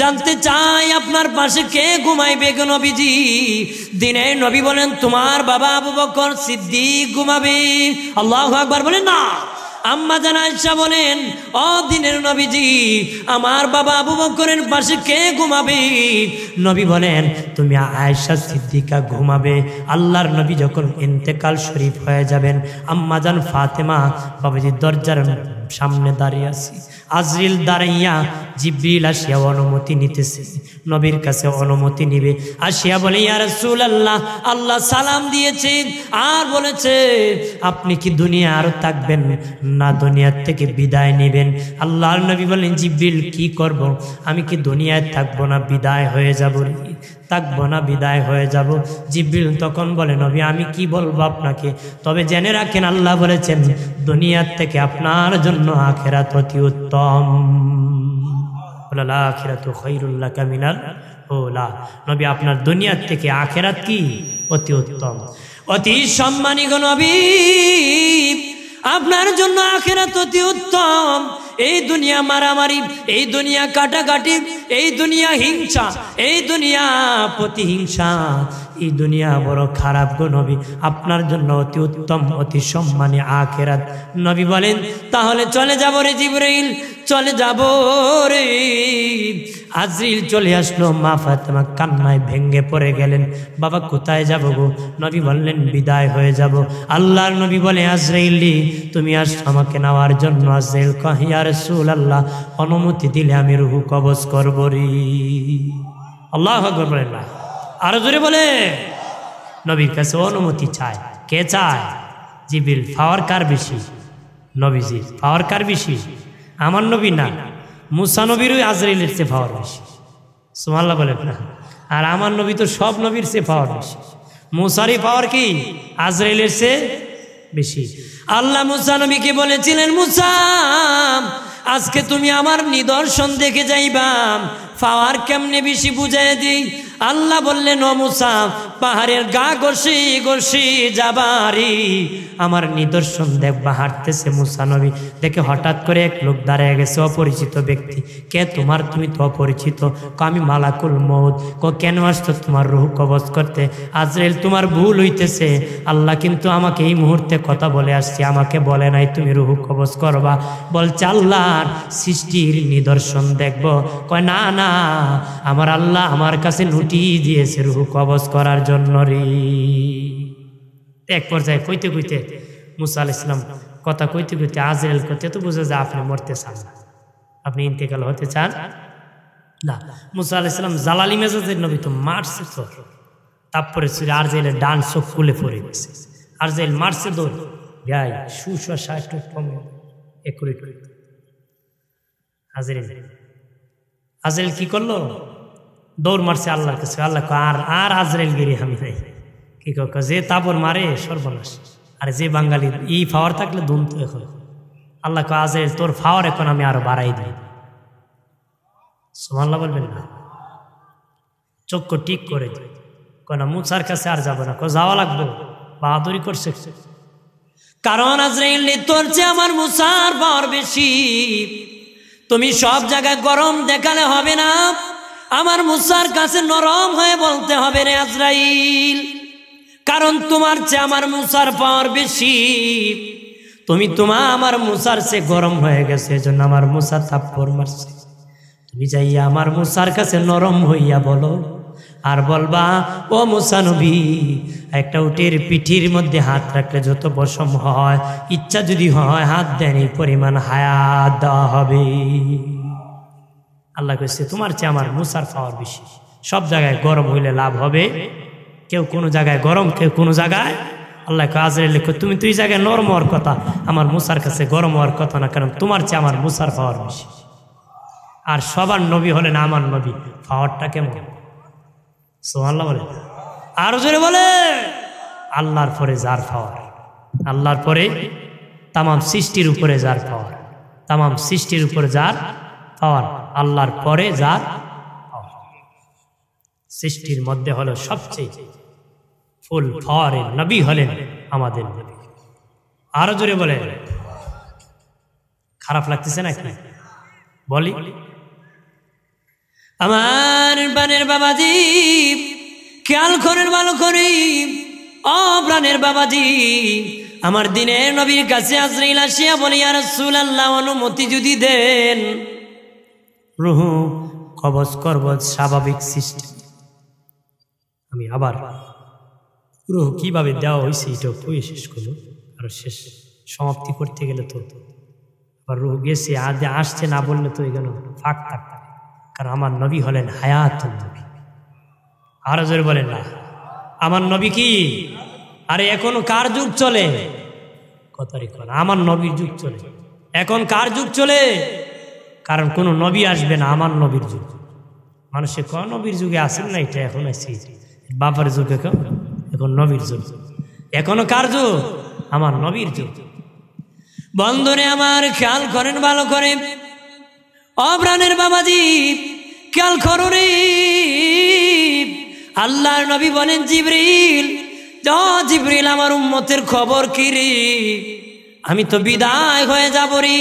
জানতে চাই আপনার পাশে কে ঘুমাইবে নবীজি দিনে নবী বলেন তোমার বাবা আবু বকর সিদ্দিক ঘুমাবে আল্লাহ আকবর বলেন না আম্মা ইচ্ছা বলেন অ দিনের নবীজি আমার বাবা আবু বকরের পাশে কে ঘুমাবে নবী বলেন তুমি আয়েশা সিদ্দিকা ঘুমাবে আল্লাহর নবী যখন ইন্তেকাল শরীফ হয়ে যাবেন আম্মা জান ফাতেমা বাবাজি দরজার সামনে দাঁড়িয়ে আছি আজরিল দাঁড়াইয়া জিব্রিল আসিয়া অনুমতি নিতেছে নবীর কাছে অনুমতি নিবে আসিয়া বলে ইয়ার রসুল আল্লাহ আল্লাহ সালাম দিয়েছেন আর বলেছে আপনি কি দুনিয়া আরো থাকবেন না দুনিয়ার থেকে বিদায় নেবেন আল্লাহ নবী বলেন জিব্রিল কি করব। আমি কি দুনিয়ায় থাকবো না বিদায় হয়ে যাব থাকবো না বিদায় হয়ে যাব জিবিল তখন বলে নবী আমি কি বলবো আপনাকে তবে জেনে রাখেন আল্লাহ বলেছেন দুনিয়ার থেকে আপনার জন্য আখেরা প্রতি উত্তম ওলাল আখেরাত খৈরুল্লাহ কামিনাল ওলা নবী আপনার দুনিয়ার থেকে আখেরাত কি অতি উত্তম অতি সম্মানী নবী আপনার জন্য আখেরাত অতি উত্তম এই দুনিয়া মারামারি এই দুনিয়া কাটাকাটি এই দুনিয়া হিংসা এই দুনিয়া প্রতিহিংসা এই দুনিয়া বড় খারাপ গো নবী আপনার জন্য অতি উত্তম অতি সম্মানী আখেরাত নবী বলেন তাহলে চলে যাব রে জিবরাইল চলে যাব রে আজরিল চলে আসলো মা ফাতেমা কান্নায় ভেঙ্গে পড়ে গেলেন বাবা কোথায় যাব গো নবী বললেন বিদায় হয়ে যাব আল্লাহর নবী বলে আজরাইলি তুমি আস আমাকে নেওয়ার জন্য আজরাইল কাহিয়ার সুল আল্লাহ অনুমতি দিলে আমি রুহু কবজ করব রে আল্লাহ বলেন্লাহ না আরো জোরে বলে নবীর কাছে অনুমতি চায় কে চায় জিবিল পাওয়ার কার বেশি নবীজির পাওয়ার কার বেশি আমার নবী না মুসানবীরই আজরাইলের চেয়ে পাওয়ার বেশি সোমাল্লা বলে না আর আমার নবী তো সব নবীর চেয়ে পাওয়ার বেশি মুসারি পাওয়ার কি আজরাইলের চেয়ে বেশি আল্লাহ মুসা নবীকে বলেছিলেন মুসাম আজকে তুমি আমার নিদর্শন দেখে যাইবাম পাওয়ার কেমনে বেশি বুঝাই দিই আল্লাহ বললেন ও মুসা পাহাড়ের গা ঘষি ঘষি যাবারি আমার নিদর্শন দেখবা হাঁটতেছে মুসা নবী দেখে হঠাৎ করে এক লোক দাঁড়ায় গেছে অপরিচিত ব্যক্তি কে তোমার তুমি তো অপরিচিত ক আমি মালাকুল মৌদ ক কেন আসতো তোমার রুহ কবজ করতে আজরেল তোমার ভুল হইতেছে আল্লাহ কিন্তু আমাকে এই মুহূর্তে কথা বলে আসছে আমাকে বলে নাই তুমি রুহু কবজ করবা বলছে আল্লাহর সৃষ্টির নিদর্শন দেখব কয় না না আমার আল্লাহ আমার কাছে নূর ছুটি দিয়েছে রুহু কবজ করার জন্য রে এক পর্যায়ে কইতে কইতে মুসা আল ইসলাম কথা কইতে কইতে আজরেল করতে তো বুঝে যে আপনি মরতে চান না আপনি ইন্তেকাল হতে চান না মুসা আল ইসলাম জালালি মেজাজের নবী তো মারছে তো তারপরে আর আরজাইলের ডান চোখ খুলে পড়ে গেছে আরজাইল মারছে দোল ভাই সুশো ষাট কমে একুরিট হাজির হাজির কি করলো দৌড় মারছে আল্লাহর কাছে আল্লাহ আর আর আজরাইল গিরি আমি নাই কি কক যে তাবর মারে সর্বনাশ আর যে বাঙালি এই ফাওয়ার থাকলে ধুম তো এখন আল্লাহ ক আজরাইল তোর ফাওয়ার এখন আমি আরো বাড়াই দিই সোমাল্লা বলবেন না চক্ষু ঠিক করে দিই কেন মুসার কাছে আর যাবো না যাওয়া লাগবে বাহাদুরি করছে কারণ আজরাইল তোর চেয়ে আমার মুসার পাওয়ার বেশি তুমি সব জায়গায় গরম দেখালে হবে না আমার মুসার কাছে নরম হয়ে বলতে হবে রে আজরাইল কারণ তোমার চেয়ে আমার মুসার পাওয়ার বেশি তুমি তোমার আমার মুসার সে গরম হয়ে গেছে এজন্য আমার মুসার থাপ্পর মারছে তুমি যাইয়া আমার মুসার কাছে নরম হইয়া বলো আর বলবা ও মুসানবী একটা উটের পিঠির মধ্যে হাত রাখলে যত বসম হয় ইচ্ছা যদি হয় হাত দেন এই পরিমাণ হায়াত দেওয়া হবে আল্লাহ কইছে তোমার চেয়ে আমার মুসার পাওয়ার বেশি সব জায়গায় গরম হইলে লাভ হবে কেউ কোনো জায়গায় গরম কেউ কোনো জায়গায় আল্লাহ আজরে লেখো তুমি তুই জায়গায় নরম হওয়ার কথা আমার মুসার কাছে গরম হওয়ার কথা না কারণ তোমার চেয়ে আমার মুসার পাওয়ার বেশি আর সবার নবী হলেন আমার নবী পাওয়ারটা কেমন সোহাল্লাহ বলে আরো জোরে বলে আল্লাহর পরে যার পাওয়ার আল্লাহর পরে তামাম সৃষ্টির উপরে যার পাওয়ার তামাম সৃষ্টির উপরে যার পাওয়ার আল্লাহর পরে যার সৃষ্টির মধ্যে হলো সবচেয়ে ফুল ফরে নবী হলেন আমাদের আরো জোরে বলে খারাপ লাগতেছে নাকি বলি আমার বানের জীব খেয়াল করেন ভালো করে অপ্রাণের জীব আমার দিনের নবীর কাছে আজরাইল আসিয়া বলি আর সুল আল্লাহ অনুমতি যদি দেন রুহু কবচ করব স্বাভাবিক সিস্টেম আমি আবার রুহ কিভাবে দেওয়া হয়েছে এটাও কই শেষ করলো আর শেষ সমাপ্তি করতে গেলে তো আবার রুহ গেছে আদে আসছে না বললে তো এগুলো ফাঁক থাকতে কারণ আমার নবী হলেন হায়াত নবী আরো জোরে বলেন না আমার নবী কি আরে এখন কার যুগ চলে কথা রেখন আমার নবীর যুগ চলে এখন কার যুগ চলে কারণ কোনো নবী আসবে না আমার নবীর যুগ মানুষে ক নবীর যুগে আসেন না এটা এখন আসি বাবার যুগে এখন এখন নবীর যুগ এখনো কার যুগ আমার নবীর যুগ বন্ধনে আমার খেয়াল করেন ভালো করে অব্রাণের বাবাজি খেয়াল করো রে আল্লাহর নবী বলেন জিবরিল জিবরিল আমার উন্মতের খবর কি রে আমি তো বিদায় হয়ে যাব রে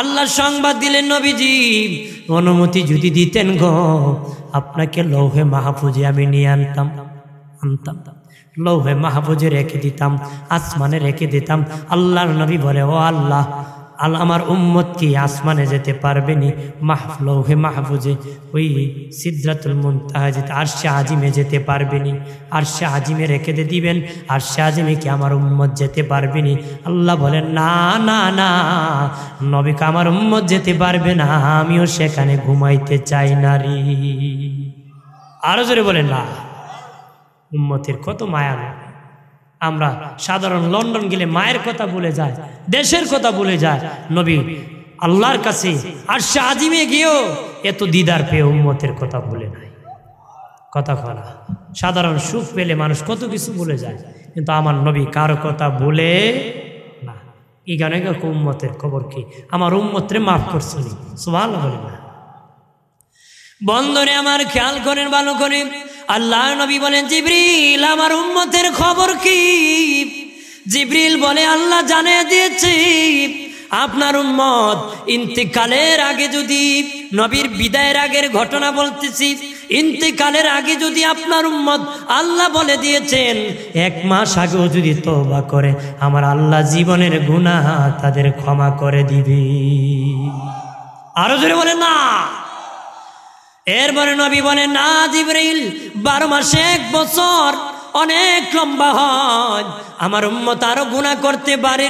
আল্লাহ সংবাদ দিলেন নবীজি অনুমতি যদি দিতেন গ আপনাকে লৌহে মাহফুজে আমি নিয়ে আনতাম আনতাম লৌহে মাহফুজে রেখে দিতাম আসমানে রেখে দিতাম আল্লাহর নবী বলে ও আল্লাহ আল আমার উম্মত কি আসমানে যেতে পারবেনি মাহফলৌহে মাহফুজে ওই সিদ্ধাতুল মুমতাহাজিত আর সে আজিমে যেতে পারবেনি আর সে আজিমে রেখে দে দিবেন আর সে আজিমে কি আমার উম্মত যেতে পারবেনি আল্লাহ বলেন না না না নবীকে আমার উম্মত যেতে পারবে না আমিও সেখানে ঘুমাইতে চাই না রি আরও জোরে বলেন না উম্মতের কত মায়া আমরা সাধারণ লন্ডন গেলে মায়ের কথা বলে যায় দেশের কথা বলে যায় নবী আল্লাহর কাছে আর শাহিমে গিয়েও এত দিদার পেয়ে উম্মতের কথা বলে নাই কথা বলা সাধারণ সুখ পেলে মানুষ কত কিছু বলে যায় কিন্তু আমার নবী কারো কথা বলে না এই গানে উম্মতের খবর কি আমার উম্মতরে মাফ করছে সোভাল বলে না বন্ধনে আমার খেয়াল করেন ভালো করেন আল্লাহ নবী বলেন জিব্রিল আমার উম্মতের খবর কি জিব্রিল বলে আল্লাহ জানিয়ে দিয়েছি আপনার উম্মত ইন্তিকালের আগে যদি নবীর বিদায়ের আগের ঘটনা বলতেছি ইন্তিকালের আগে যদি আপনার উম্মত আল্লাহ বলে দিয়েছেন এক মাস আগেও যদি তবা করে আমার আল্লাহ জীবনের গুণা তাদের ক্ষমা করে দিবি আরো জোরে বলে না এরপরে নবী বলে না জিব্রাইল বারো মাসে এক বছর অনেক লম্বা হয় আমার উম্মত আরো গুণা করতে পারে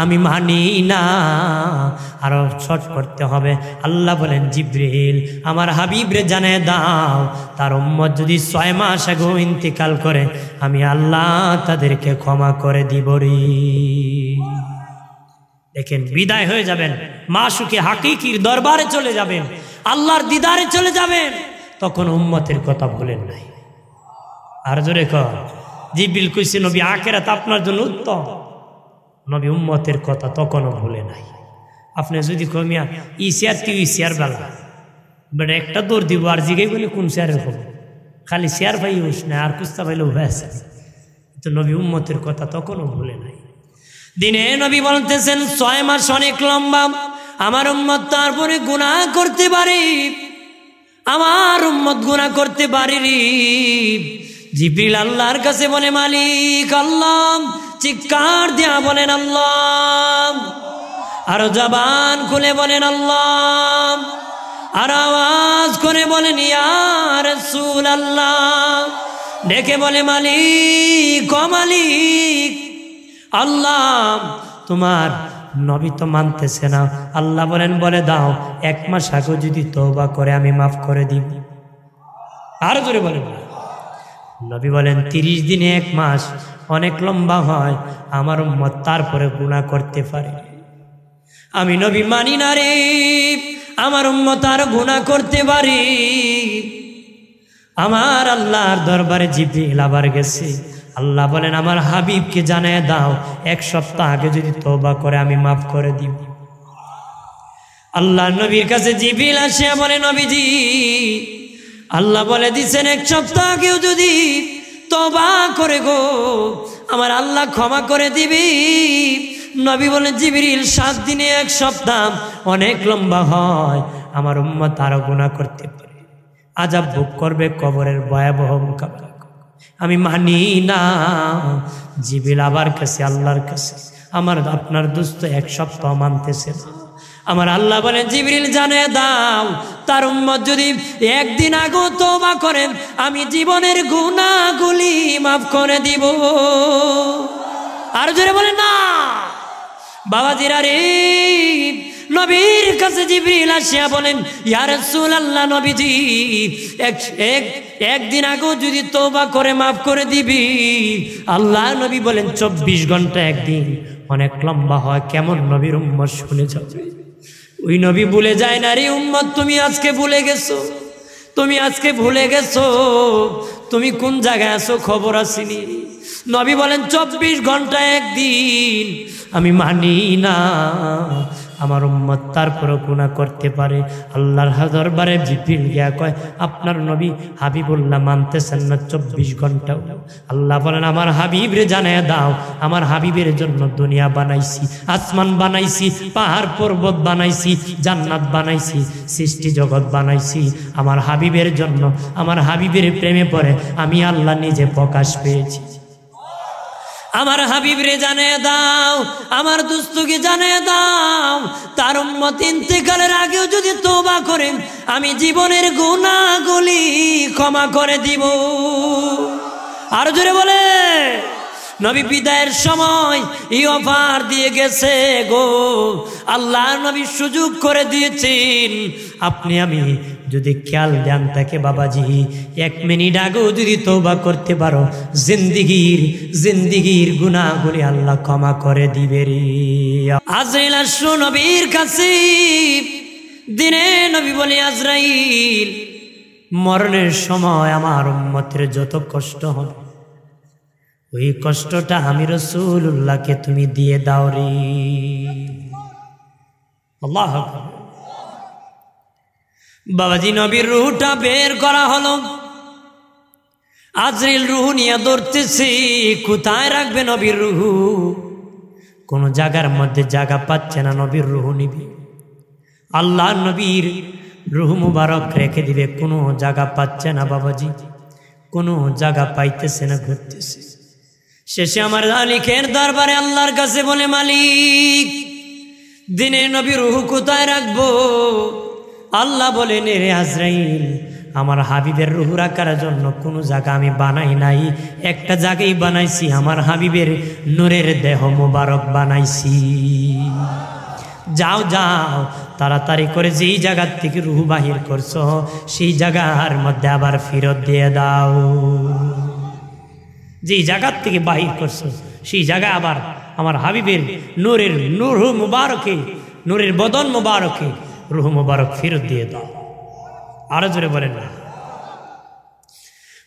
আমি মানি না আরো ছট করতে হবে আল্লাহ বলেন জিব্রিল আমার হাবিবরে জানে দাও তার উম্মত যদি ছয় মাস আগে ইন্তিকাল করে আমি আল্লাহ তাদেরকে ক্ষমা করে দিব রি দেখেন বিদায় হয়ে যাবেন মাসুকে হাকিকির দরবারে চলে যাবেন আল্লাহর দিদারে চলে যাবেন তখন উম্মতের কথা বলেন নাই আর জোরে কর জিবিল নবী আখেরাত আপনার জন্য উত্তম নবী উম্মতের কথা তখনও ভুলে নাই আপনি যদি কমিয়া ই শেয়ার কি ই শেয়ার বেলা বেটা একটা দৌড় দিব আর জিগাই বলে কোন শেয়ারের হবে খালি শেয়ার ভাই হইস না আর কুস্তা ভাইলে উভ্যাসে তো নবী উম্মতের কথা তখনও ভুলে নাই দিনে নবী বলতেছেন ছয় মাস অনেক লম্বা আমার উম্মত তারপরে গুণা করতে পারে আমার উম্মত গুণা করতে পারে জিবিল আল্লাহর কাছে বলে মালিক আল্লাহ চিৎকার দিয়া বলেন আল্লাহ আরো জবান খুলে বলেন আল্লাহ আর আওয়াজ করে বলেন ইয়ার সুল আল্লাহ ডেকে বলে মালিক ও মালিক আল্লাহ তোমার নবী তো মানতেছে না আল্লাহ বলেন বলে দাও এক মাস আগে যদি তোবা করে আমি মাফ করে দিব আরো জোরে বলেন নবী বলেন তিরিশ দিনে এক মাস অনেক লম্বা হয় আমার মত তারপরে গুণা করতে পারে আমি নবী মানি না রে আমার উন্মত আর গুণা করতে পারি আমার আল্লাহর দরবারে জিবরিল আবার গেছে আল্লাহ বলেন আমার হাবিবকে জানায় দাও এক সপ্তাহ আগে যদি তবা করে আমি মাফ করে দিব আল্লাহ নবীর কাছে জিবিল আসে বলে নবীজি আল্লাহ বলে দিচ্ছেন এক সপ্তাহ আগেও যদি তবা করে গো আমার আল্লাহ ক্ষমা করে দিবি নবী বলে জিবিরিল সাত দিনে এক সপ্তাহ অনেক লম্বা হয় আমার উম্মা আরো গুণা করতে পারে আজাব ভোগ করবে কবরের ভয়াবহ মোকাবিলা আমি মানি না জিবিল আবার কাছে আল্লাহর কাছে আমার আপনার দোস্ত এক সপ্তাহ মানতেছে না আমার আল্লাহ বলে জিবরিল জানে দাও তার উম্মত যদি একদিন আগো তোমা করেন আমি জীবনের গুণাগুলি মাফ করে দিব আর জোরে বলে না বাবাজিরা রে নবীর কাছে জিব্রিল আসিয়া বলেন ইয়ার আল্লাহ নবীজি এক এক একদিন আগেও যদি তৌবা করে মাফ করে দিবি আল্লাহ নবী বলেন চব্বিশ ঘন্টা একদিন অনেক লম্বা হয় কেমন নবীর উম্মত শুনে যাবে ওই নবী ভুলে যায় না রে উম্মত তুমি আজকে ভুলে গেছো তুমি আজকে ভুলে গেছো তুমি কোন জায়গায় আছো খবর আসিনি নবী বলেন চব্বিশ ঘন্টা একদিন আমি মানি না আমার উম্মত তারপরেও গুণা করতে পারে আল্লাহর হাজরবারে জিপিল গিয়া কয় আপনার নবী হাবিবুল্লাহ মানতেছেন না চব্বিশ ঘন্টা আল্লাহ বলেন আমার রে জানায় দাও আমার হাবিবের জন্য দুনিয়া বানাইছি আসমান বানাইছি পাহাড় পর্বত বানাইছি জান্নাত বানাইছি সৃষ্টি জগৎ বানাইছি আমার হাবিবের জন্য আমার হাবিবের প্রেমে পড়ে আমি আল্লাহ নিজে প্রকাশ পেয়েছি আমার হাবিব রে জানে দাও আমার দুস্তুকে জানে দাও তার উম্মত ইন্তেকালের আগেও যদি তোবা করেন আমি জীবনের গুণাগুলি ক্ষমা করে দিব আর জোরে বলে নবী বিদায়ের সময় ই অফার দিয়ে গেছে গো আল্লাহ নবী সুযোগ করে দিয়েছেন আপনি আমি যদি খেয়াল দেন তাকে বাবাজি এক মিনিট আগেও যদি তোবা করতে পারো জিন্দিগির জিন্দিগির গুণাগুলি আল্লাহ ক্ষমা করে দিবে রে আজরাইল আসলো নবীর কাছে দিনে নবী বলে আজরাইল মরণের সময় আমার উন্মতের যত কষ্ট হবে ওই কষ্টটা আমি রসুল্লাহকে তুমি দিয়ে দাও রে আল্লাহ বাবাজি নবীর রুহটা বের করা হলো আজরিল রুহু নিয়ে দৌড়তেছি কোথায় রাখবে নবীর রুহু কোনো জায়গার মধ্যে জায়গা পাচ্ছে না নবীর রুহু নিবি আল্লাহ নবীর রুহু মুবারক রেখে দিবে কোনো জায়গা পাচ্ছে না বাবাজি কোনো জায়গা পাইতেছে না ঘুরতেছে শেষে আমার মালিকের দরবারে আল্লাহর কাছে বলে মালিক দিনে নবীর রুহু কোথায় রাখবো আল্লাহ বলেন রে আজরাইল আমার হাবিবের রুহু রাখার জন্য কোনো জায়গা আমি বানাই নাই একটা জায়গায় বানাইছি আমার হাবিবের নূরের দেহ মোবারক বানাইছি যাও যাও তাড়াতাড়ি করে যেই জায়গার থেকে রুহু বাহির করছো সেই জায়গার মধ্যে আবার ফেরত দিয়ে দাও যেই জায়গার থেকে বাহির করছো সেই জায়গায় আবার আমার হাবিবের নূরের নূর মুবারকে নূরের বদন মুবারকে রুহ মুবারক ফেরত দিয়ে দাও আরো জোরে বলেন না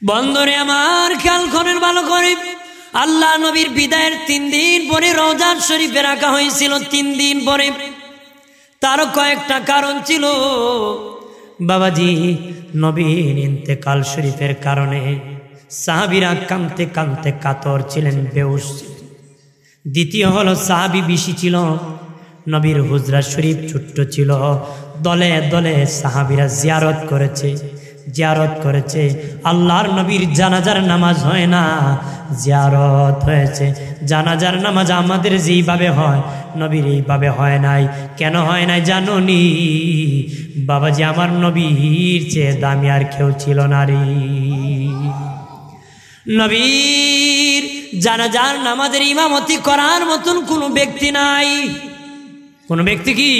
বন্দরে আমার খেয়াল করেন ভালো করে আল্লাহ নবীর বিদায়ের তিন দিন পরে রজার শরীফে রাখা হয়েছিল তিন দিন পরে তার কয়েকটা কারণ ছিল বাবাজি নবীন ইন্তেকাল শরীফের কারণে সাহাবিরা কানতে কানতে কাতর ছিলেন বেউস দ্বিতীয় হলো সাহাবি বেশি ছিল নবীর হুজরা শরীফ ছোট্ট ছিল দলে দলে সাহাবিরা জিয়ারত করেছে জিয়ারত করেছে আল্লাহর নবীর জানাজার নামাজ হয় না জিয়ারত হয়েছে জানাজার নামাজ আমাদের যেইভাবে হয় নবীর এইভাবে হয় নাই কেন হয় নাই জাননি বাবাজি আমার নবীর চেয়ে দামি আর কেউ ছিল না নবীর জানাজার নামাজের ইমামতি করার মতন কোনো ব্যক্তি নাই কোন ব্যক্তি কি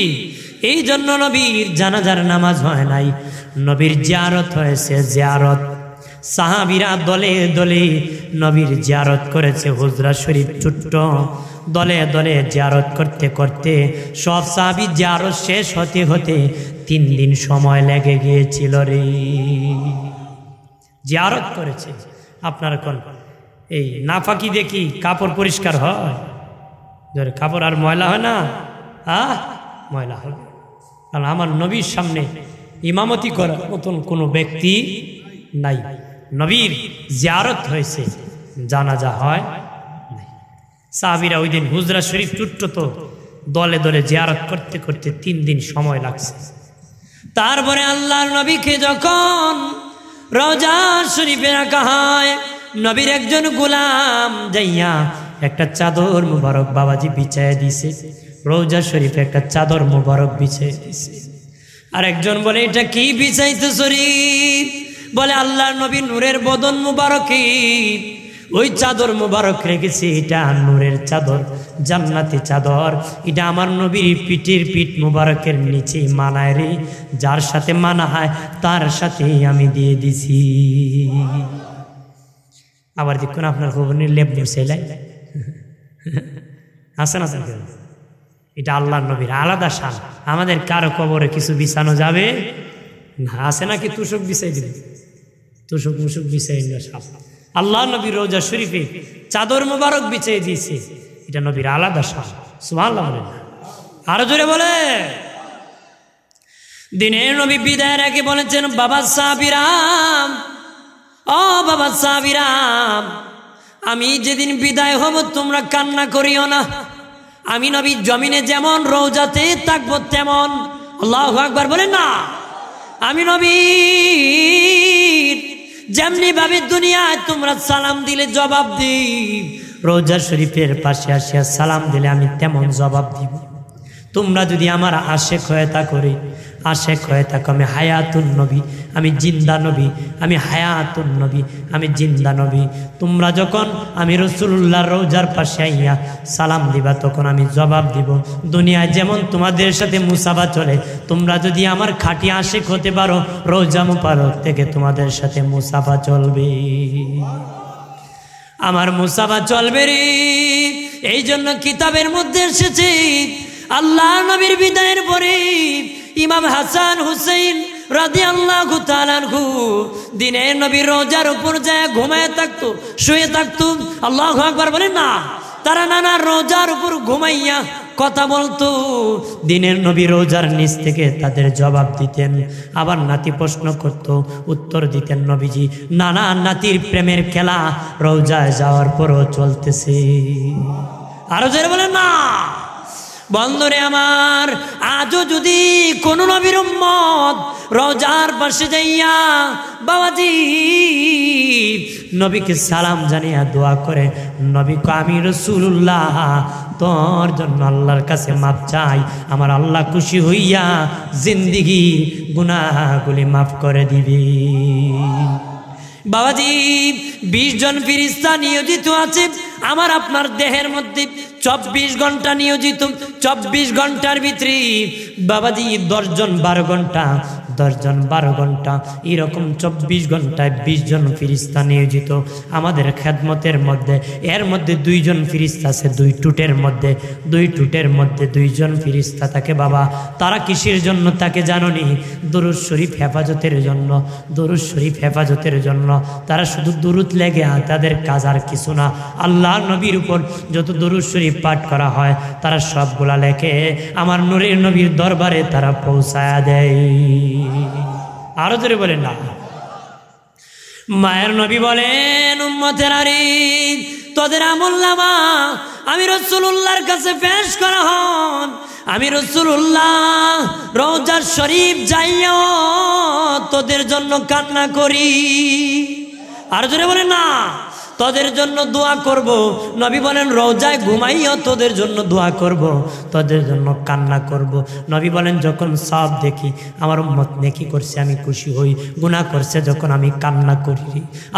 এই জন্য নবীর জানাজার নামাজ হয় নাই নবীর জিয়ারত হয়েছে জিয়ারত সাহাবিরা দলে দলে নবীর জিয়ারত করেছে হুজরা শরীফ ছোট্ট দলে দলে জিয়ারত করতে করতে সব সাহাবি জিয়ারত শেষ হতে হতে তিন দিন সময় লেগে গিয়েছিল রে জিয়ারত করেছে আপনার কোন এই নাফাকি দেখি কাপড় পরিষ্কার হয় কাপড় আর ময়লা হয় না আহ হ্যাঁ? ময়লা হবে কারণ আমার নবীর সামনে ইমামতি করার মতন কোনো ব্যক্তি নাই নবীর জিয়ারত হয়েছে জানাজা হয় সাহাবিরা ওই দিন হুজরা শরীফ চুট্ট তো দলে দলে জিয়ারত করতে করতে তিন দিন সময় লাগছে তারপরে আল্লাহর নবীকে যখন রজা শরীফে রাখা হয় নবীর একজন গোলাম যাইয়া একটা চাদর মুবারক বাবাজি বিচায় দিছে রৌজা শরীফে একটা চাদর মোবারক বিছাইছে আর একজন বলে এটা কি বিছাইছে শরীফ বলে আল্লাহ নবী নূরের বদন মুবারকি ওই চাদর মুবারক রেখেছি এটা নূরের চাদর জান্নাতি চাদর এটা আমার নবীর পিঠের পিঠ মুবারকের নিচে মানায় রে যার সাথে মানা হয় তার সাথেই আমি দিয়ে দিছি আবার দেখুন আপনার খবর নিয়ে লেপ নিউজ এলাই আসেন আসেন এটা আল্লাহ নবীর আলাদা শান আমাদের কারো কবরে কিছু বিছানো যাবে না আছে নাকি তুষক বিছাই দিবে তুষক মুসুক বিছাই নিল সাপ আল্লাহ নবী রোজা শরীফে চাদর মোবারক বিছাই দিয়েছে এটা নবীর আলাদা শান সুহান আরো জোরে বলে দিনের নবী বিদায় রেখে বলেছেন বাবা সাবিরাম ও বাবা সাবিরাম আমি যেদিন বিদায় হব তোমরা কান্না করিও না আমি নবী জমিনে যেমন রোজাতে থাকবো তেমন আল্লাহ আকবার বলেন না আমি নবী যেমনি ভাবে দুনিয়ায় তোমরা সালাম দিলে জবাব দি রোজা শরীফের পাশে আসিয়া সালাম দিলে আমি তেমন জবাব দিব তোমরা যদি আমার আশেখ হয়ে তা করি আশেক হয়ে থাকো আমি হায়াতুন নবী আমি জিন্দা নবী আমি হায়াতুন নবী আমি জিন্দা নবী তোমরা যখন আমি রসুল্লাহ রোজার পাশে আইয়া সালাম দিবা তখন আমি জবাব দিব দুনিয়ায় যেমন তোমাদের সাথে মুসাবা চলে তোমরা যদি আমার খাটি আশেক হতে পারো রোজা মুপারক থেকে তোমাদের সাথে মুসাফা চলবে আমার মুসাফা চলবে রে এই জন্য কিতাবের মধ্যে এসেছি আল্লাহ নবীর বিদায়ের পরে ইমাম হাসান হুসেন রাধি আল্লাহ দিনে নবীর রোজার উপর যায় ঘুমায় থাকতো শুয়ে থাকতো আল্লাহ আকবার বলেন না তারা নানা রোজার উপর ঘুমাইয়া কথা বলতো দিনের নবী রোজার নিচ থেকে তাদের জবাব দিতেন আবার নাতি প্রশ্ন করত উত্তর দিতেন নবীজি নানা নাতির প্রেমের খেলা রোজায় যাওয়ার পরও চলতেছে আরো যে বলেন না বন্ধুরে আমার আজও যদি কোন নবীর উম্মত রজার পাশে যাইয়া বাবাজি নবীকে সালাম জানিয়া দোয়া করে নবীকে আমি রসুল্লাহ তোর জন্য আল্লাহর কাছে মাপ চাই আমার আল্লাহ খুশি হইয়া জিন্দিগি গুনাহগুলি মাফ করে দিবি বাবাজি বিশ জন ফিরিস্তা নিয়োজিত আছে আমার আপনার দেহের মধ্যে চব্বিশ ঘন্টা নিয়োজিত চব্বিশ ঘন্টার ভিতরে বাবাজি দশজন বারো ঘন্টা দশজন বারো ঘন্টা এরকম চব্বিশ ঘন্টায় বিশ জন ফিরিস্তা নিয়োজিত আমাদের খেদমতের মধ্যে এর মধ্যে দুইজন ফিরিস্তা আছে দুই টুটের মধ্যে দুই টুটের মধ্যে দুইজন ফিরিস্তা তাকে বাবা তারা কিসের জন্য তাকে জাননি দরুদ শরীফ হেফাজতের জন্য দরুদ শরীফ হেফাজতের জন্য তারা শুধু দরুদ লেগে তাদের কাজ আর কিছু না আল্লাহ নবীর উপর যত দরুদ শরীফ পাঠ করা হয় তারা সবগুলা লেখে আমার নূরের নবীর দরবারে তারা পৌঁছায় দেয় আরো ধরে বলেন না মায়ের নবী বলেন উম্মতের তোদের আমুল্লামা আমি রসুল্লাহর কাছে পেশ করা হন আমি রসুল্লাহ রোজার শরীফ যাইও তোদের জন্য কান্না করি আর জোরে বলেন না তোদের জন্য দোয়া করব নবী বলেন রোজায় ঘুমাইও তোদের জন্য দোয়া করব তোদের জন্য কান্না করব নবী বলেন যখন সব দেখি আমার মত নেকি করছে আমি খুশি হই গুণা করছে যখন আমি কান্না করি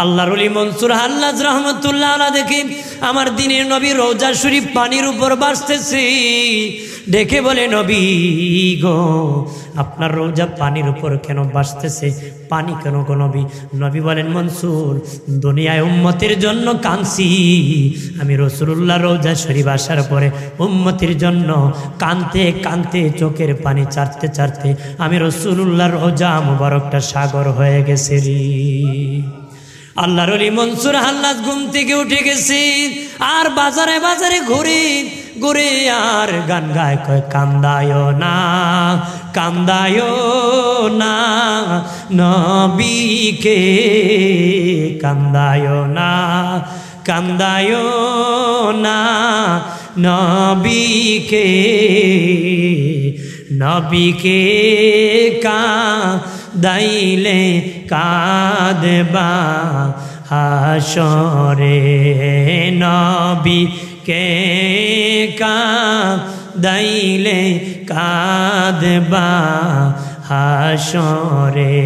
আল্লাহর আলী মনসুর আল্লাহ রহমতুল্লাহ আল্লাহ দেখি আমার দিনের নবী রোজা শরীফ পানির উপর বাঁচতেছি ডেকে বলে নবী গো আপনার রোজা পানির উপর কেন বাঁচতেছে পানি কেন গো নবী নবী বলেন মনসুর দুনিয়ায় উম্মতের জন্য জন্য কাঁদছি আমি রসুল্লাহ রোজা শরীফ আসার পরে উন্মতির জন্য কানতে কানতে চোখের পানি চারতে চারতে আমি রসুল্লাহ রোজা মুবারকটা সাগর হয়ে গেছে রি আল্লাহর অলি মনসুর হাল্লাস ঘুম থেকে উঠে গেছি আর বাজারে বাজারে ঘুরি ঘুরে আর গান গায় কয় কান্দায় না কান্দায় না নবীকে কান্দায় না কান্দায় না নবীকে নবীকে কাঁদাইলে কাঁদবা হাসরে নবীকে কে কা দাইলে কাদবা হাসরে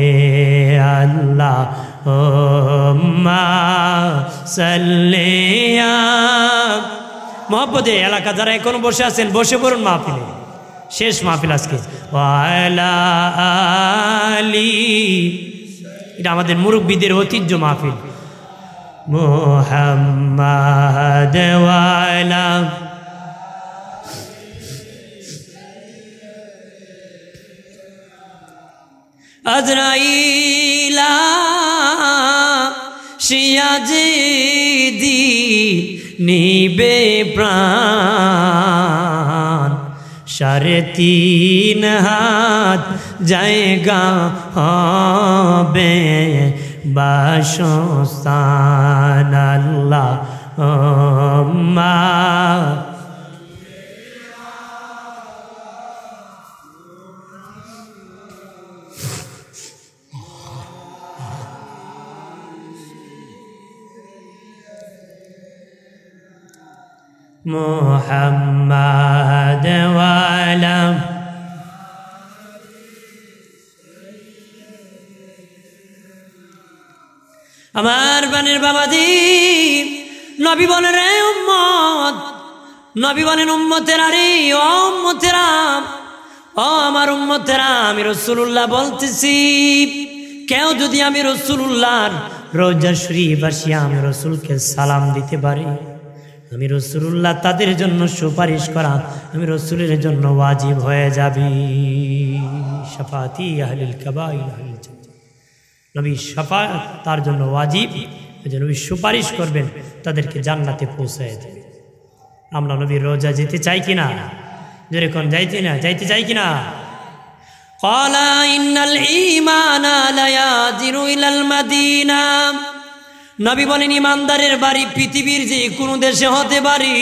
আল্লাহ ও মা সাল্লেয়া এলাকা যারা এখনো বসে আছেন বসে পড়ুন মাহফিলে শেষ মাহফিল আজকে আলি এটা আমাদের মুরব্বীদের ঐতিহ্য মাহফিল মোহাম্মদ আজরাইলা সিয়াজে দি নিবে প্রাণ সাড়ে তিন হাত জায়গা হবে বাসস্থান আল্লাহ মা محمد আমার বানের বাবাজি নবী বলেন রে উম্মত নবী উম্মতের আরে অম্মতের রাম ও আমার উম্মতেরা আমি রসুল্লাহ বলতেছি কেউ যদি আমি রসুল্লাহর রোজা শরীফ আসিয়া আমি রসুলকে সালাম দিতে পারি আমি রসুল্লাহ তাদের জন্য সুপারিশ করা আমি রসুলের জন্য ওয়াজিব হয়ে যাবি সাফাতি আহলিল কাবাই নবী সাফা তার জন্য ওয়াজিব নবী সুপারিশ করবেন তাদেরকে জান্নাতে পৌঁছায় দেবে আমরা নবীর রোজা যেতে চাই কিনা যেরকম যাইতে না যাইতে চাই কিনা قال إن الإيمان لا يادر إلى المدينة নবী বলেন ইমানদারের বাড়ি পৃথিবীর যে কোনো দেশে হতে পারি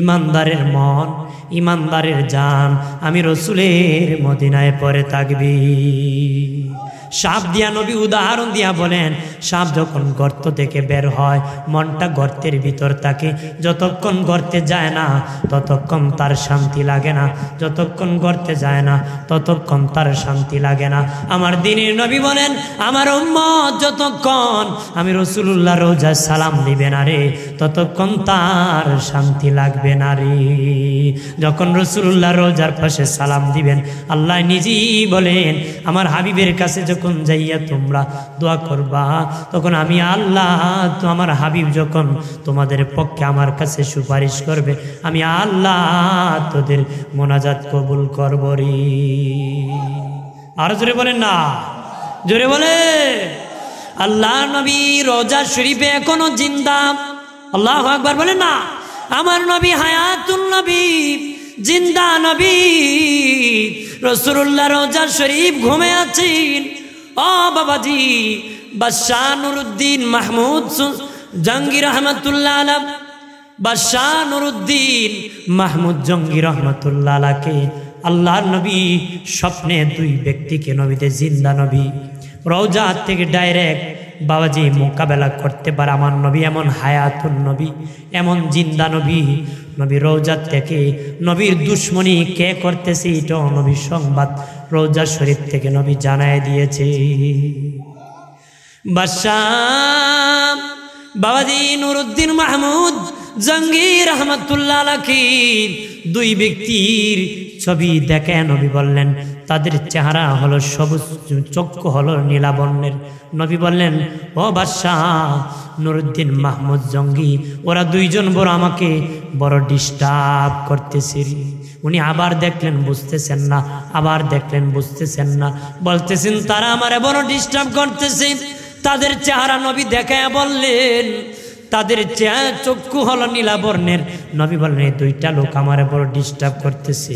ইমানদারের মন ইমানদারের জান আমি রসুলের মদিনায় পরে থাকবি সাপ দিয়া নবী উদাহরণ দিয়া বলেন সাপ যখন গর্ত থেকে বের হয় মনটা গর্তের ভিতর থাকে যতক্ষণ গর্তে যায় না ততক্ষণ তার শান্তি লাগে না যতক্ষণ গর্তে যায় না ততক্ষণ তার শান্তি লাগে না আমার দিনের নবী বলেন আমার উম্মত যতক্ষণ আমি রসুল্লাহ রোজা সালাম দিবে না রে ততক্ষণ তার শান্তি লাগবে না রে যখন রসুল্লাহ রোজার পাশে সালাম দিবেন আল্লাহ নিজেই বলেন আমার হাবিবের কাছে যখন যখন যাইয়া তোমরা দোয়া করবা তখন আমি আল্লাহ তো আমার হাবিব যখন তোমাদের পক্ষে আমার কাছে সুপারিশ করবে আমি আল্লাহ তোদের মোনাজাত কবুল করব রে আরো জোরে বলেন না জোরে বলে আল্লাহ নবী রোজা শরীফে এখনো জিন্দা আল্লাহ একবার বলেন না আমার নবী হায়াতুল নবী জিন্দা নবী রসুল্লাহ রোজা শরীফ ঘুমে আছেন ও বাবাজি নুরুদ্দিন মাহমুদ জঙ্গির রহমতুল্লাহ আলম নুরুদ্দিন মাহমুদ জঙ্গির রহমতুল্লাহ আলাকে আল্লাহ নবী স্বপ্নে দুই ব্যক্তিকে নবীতে জিন্দা নবী রওজা থেকে ডাইরেক্ট বাবাজি মোকাবেলা করতে পারে আমার নবী এমন হায়াতুন নবী এমন জিন্দা নবী নবী রওজার থেকে নবীর দুশ্মনী কে করতেছে এটাও নবীর সংবাদ রোজা শরীফ থেকে নবী জানায় দিয়েছে বাদশাহ বাবাজি নুরুদ্দিন মাহমুদ জঙ্গির রহমতুল্লাহ লাকির দুই ব্যক্তির ছবি দেখে নবী বললেন তাদের চেহারা হলো সবুজ চক্ষু হলো নীলাবর্ণের নবী বললেন ও বাদশাহ নুরুদ্দিন মাহমুদ জঙ্গি ওরা দুইজন বড় আমাকে বড় ডিস্টার্ব করতেছে উনি আবার দেখলেন বুঝতেছেন না আবার দেখলেন বুঝতেছেন না বলতেছেন তারা আমার এমন ডিস্টার্ব করতেছে তাদের চেহারা নবী দেখায় বললেন তাদের চক্ষু হলো নীলাবর্ণের নবী বলেন এই দুইটা লোক আমার বড় ডিস্টার্ব করতেছে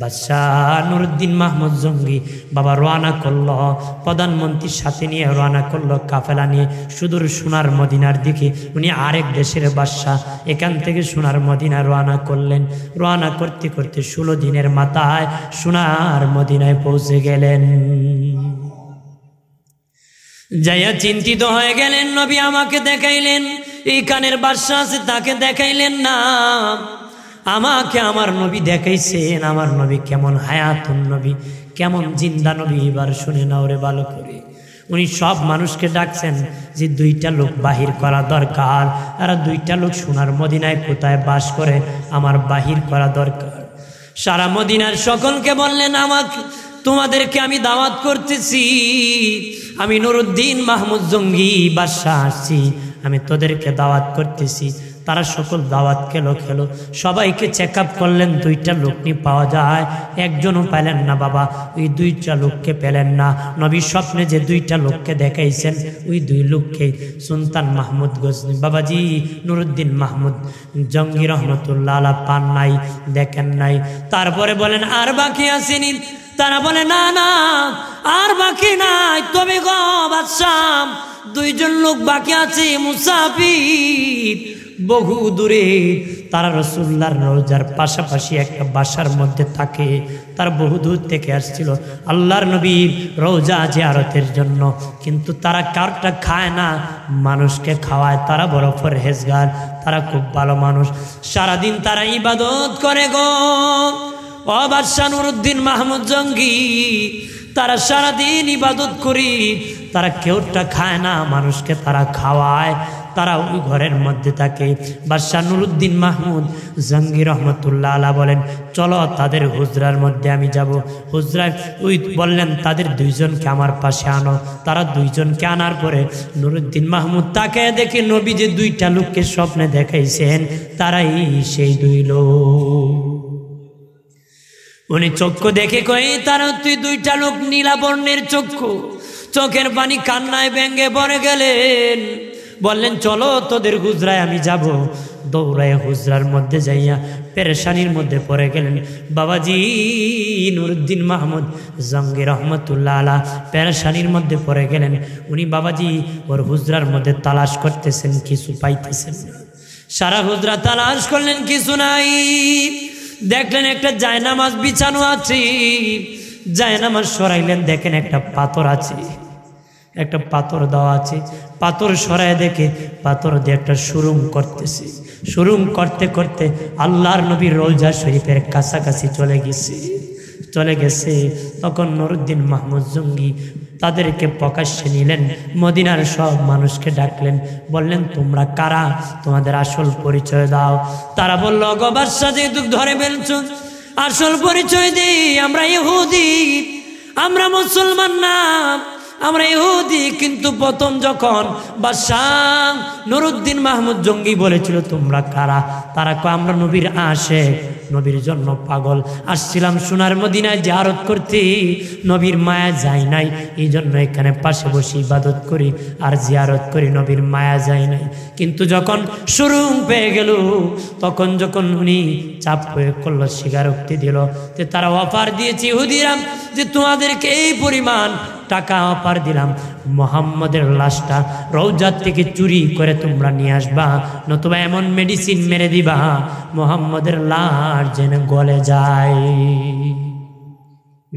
বাদশাহ নুরুদ্দিন মাহমুদ জঙ্গি বাবা রোয়ানা করল প্রধানমন্ত্রীর সাথে নিয়ে রোয়ানা করল কাফেলা নিয়ে সুদূর সোনার মদিনার দিকে উনি আরেক দেশের বাদশাহ এখান থেকে সোনার মদিনা রোয়ানা করলেন রোয়ানা করতে করতে ষোলো দিনের মাথায় সোনার মদিনায় পৌঁছে গেলেন যাইয়া চিন্তিত হয়ে গেলেন নবী আমাকে দেখাইলেন এই কানের বাদশাহ আছে তাকে দেখাইলেন না আমাকে আমার নবী দেখাইছেন আমার নবী কেমন হায়াতুন নবী কেমন জিন্দা নবী এবার শুনে না ওরে ভালো করে উনি সব মানুষকে ডাকছেন যে দুইটা লোক বাহির করা দরকার আর দুইটা লোক সোনার মদিনায় কোথায় বাস করে আমার বাহির করা দরকার সারা মদিনার সকলকে বললেন আমাকে তোমাদেরকে আমি দাওয়াত করতেছি আমি নুরুদ্দিন মাহমুদ জঙ্গি বাদশাহ আসছি আমি তোদেরকে দাওয়াত করতেছি তারা সকল দাওয়াত খেলো খেলো সবাইকে চেক আপ করলেন দুইটা নিয়ে পাওয়া যায় একজনও পেলেন না বাবা ওই দুইটা লোককে পেলেন না নবী স্বপ্নে যে দুইটা লোককে দেখাইছেন ওই দুই লোককে সুলতান মাহমুদ গজনি বাবাজি নুরুদ্দিন মাহমুদ জঙ্গি রহমতুল্লাহ আলা পান নাই দেখেন নাই তারপরে বলেন আর বাকি আসেনি তারা বলে না না আর বাকি নাই তুমি গো বাদশাহ দুইজন লোক বাকি আছে মুসাফির বহু দূরে তারা রসুল্লার রোজার পাশাপাশি একটা বাসার মধ্যে থাকে তার বহু দূর থেকে আসছিল আল্লাহর নবীর রোজা আরতের জন্য কিন্তু তারা কারটা খায় না মানুষকে খাওয়ায় তারা বড় পরহেজগার তারা খুব ভালো মানুষ সারাদিন তারা ইবাদত করে গো ও নুরুদ্দিন মাহমুদ জঙ্গি তারা সারাদিন ইবাদত করি তারা কেউটা খায় না মানুষকে তারা খাওয়ায় তারা ওই ঘরের মধ্যে থাকে বাদশাহ নুরুদ্দিন মাহমুদ জঙ্গি রহমতুল্লাহ আলা বলেন চলো তাদের হুজরার মধ্যে আমি যাব হুজরা ওই বললেন তাদের দুইজনকে আমার পাশে আনো তারা দুইজনকে আনার পরে নুরুদ্দিন মাহমুদ তাকে দেখে নবী যে দুইটা লোককে স্বপ্নে দেখাইছেন তারাই সেই দুই লোক উনি চক্ষু দেখে কয়ে তার তুই দুইটা লোক নীলাবর্ণের চক্ষু চোখের পানি কান্নায় ব্যঙ্গে পড়ে গেলেন বললেন চলো তোদের গুজরায় আমি যাব দৌড়ায় হুজরার মধ্যে যাইয়া পেরেশানির মধ্যে পড়ে গেলেন বাবাজি নুরুদ্দিন মাহমুদ জঙ্গে রহমতুল্লাহ আলা পেরেশানির মধ্যে পড়ে গেলেন উনি বাবাজি ওর হুজরার মধ্যে তালাশ করতেছেন কিছু পাইতেছেন সারা হুজরা তালাশ করলেন কিছু নাই দেখলেন একটা জায়নামাজ বিছানো আছে জায়নামাজ সরাইলেন দেখেন একটা পাথর আছে একটা পাথর দেওয়া আছে পাথর সরায় দেখে পাথর দিয়ে একটা সুরুম করতেছে সুরুম করতে করতে আল্লাহর নবীর রোজা শরীফের কাছাকাছি চলে গেছে চলে গেছে তখন নরুদ্দিন মাহমুদ জঙ্গি তাদেরকে প্রকাশ্যে নিলেন মদিনার সব মানুষকে ডাকলেন বললেন তোমরা কারা তোমাদের আসল পরিচয় দাও তারা বলল গবার সাথে ধরে ফেলছ আসল পরিচয় দিই আমরা ইহুদি আমরা মুসলমান না আমরা ইহুদি কিন্তু প্রথম যখন বাদশাহ নুরুদ্দিন মাহমুদ জঙ্গি বলেছিল তোমরা কারা তারা আমরা নবীর আসে নবীর জন্য পাগল আসছিলাম সোনার মদিনায় জারত করতে নবীর মায়া যায় নাই এই জন্য এখানে পাশে বসে ইবাদত করি আর জিয়ারত করি নবীর মায়া যায় নাই কিন্তু যখন শুরু পেয়ে গেল তখন যখন উনি চাপ প্রয়োগ করলো স্বীকারোক্তি দিল যে তারা অফার দিয়েছি হুদিরাম যে তোমাদেরকে এই পরিমাণ টাকা অফার দিলাম মোহাম্মদের লাশটা রৌজার থেকে চুরি করে তোমরা নিয়ে আসবা নতুবা এমন মেডিসিন মেরে দিবা মোহাম্মদের লাশ যেন গলে যায়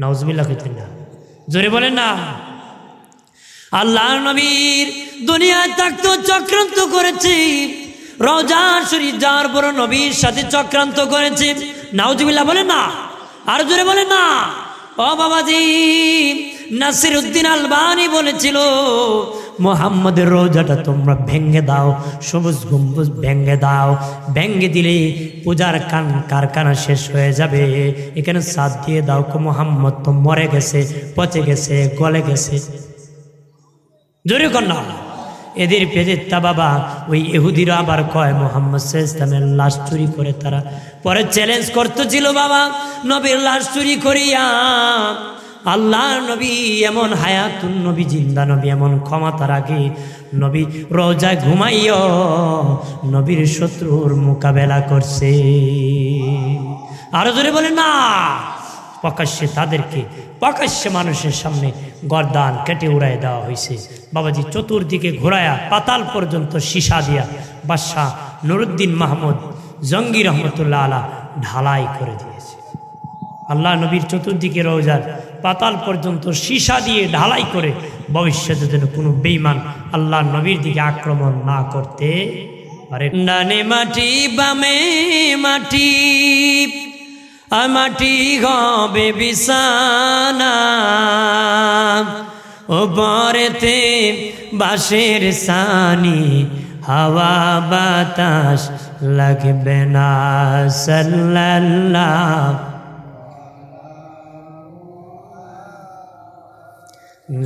নজমিল্লা খেতেন না জোরে বলেন না আল্লাহ নবীর দুনিয়ায় থাকতো চক্রান্ত করেছি রোজার শরীর যাওয়ার পর নবীর সাথে চক্রান্ত করেছে নাউজবিল্লা বলে না আর জোরে বলে না ও বাবাজি নাসির উদ্দিন আলবানি বলেছিল মোহাম্মদের রোজাটা তোমরা ভেঙ্গে দাও সবুজ গম্বুজ ভেঙ্গে দাও ভেঙ্গে দিলে পূজার কান কারখানা শেষ হয়ে যাবে এখানে সাথ দিয়ে দাও কো মোহাম্মদ তো মরে গেছে পচে গেছে গলে গেছে জোরে কন্যা এদের পেজের তা বাবা ওই এহুদিরা আবার কয় মোহাম্মদ শেষ লাশ চুরি করে তারা পরে চ্যালেঞ্জ করতেছিল বাবা নবীর লাশ চুরি করিয়া আল্লাহ নবী এমন হায়াতুন নবী জিন্দা নবী এমন ক্ষমতা রাখে নবী রোজা ঘুমাইয় নবীর শত্রুর মোকাবেলা করছে আরো ধরে বলে না প্রকাশ্যে তাদেরকে প্রকাশ্যে মানুষের সামনে গরদান কেটে উড়াই দেওয়া হয়েছে বাবাজি চতুর্দিকে ঘোরায়া পাতাল পর্যন্ত সিসা দিয়া বাদশাহ নুরুদ্দিন মাহমুদ জঙ্গি রহমতুল্লাহ আলা ঢালাই করে দিয়েছে আল্লাহ নবীর চতুর্দিকে রোজার পাতাল পর্যন্ত সীসা দিয়ে ঢালাই করে ভবিষ্যতে যেন কোনো বেইমান আল্লাহ নবীর দিকে আক্রমণ না করতে পারে মাটি বামে মাটি মাটি হবে বিছানা ও বরেতে বাঁশের সানি হাওয়া বাতাস লাগবে না সাল্লাল্লাহ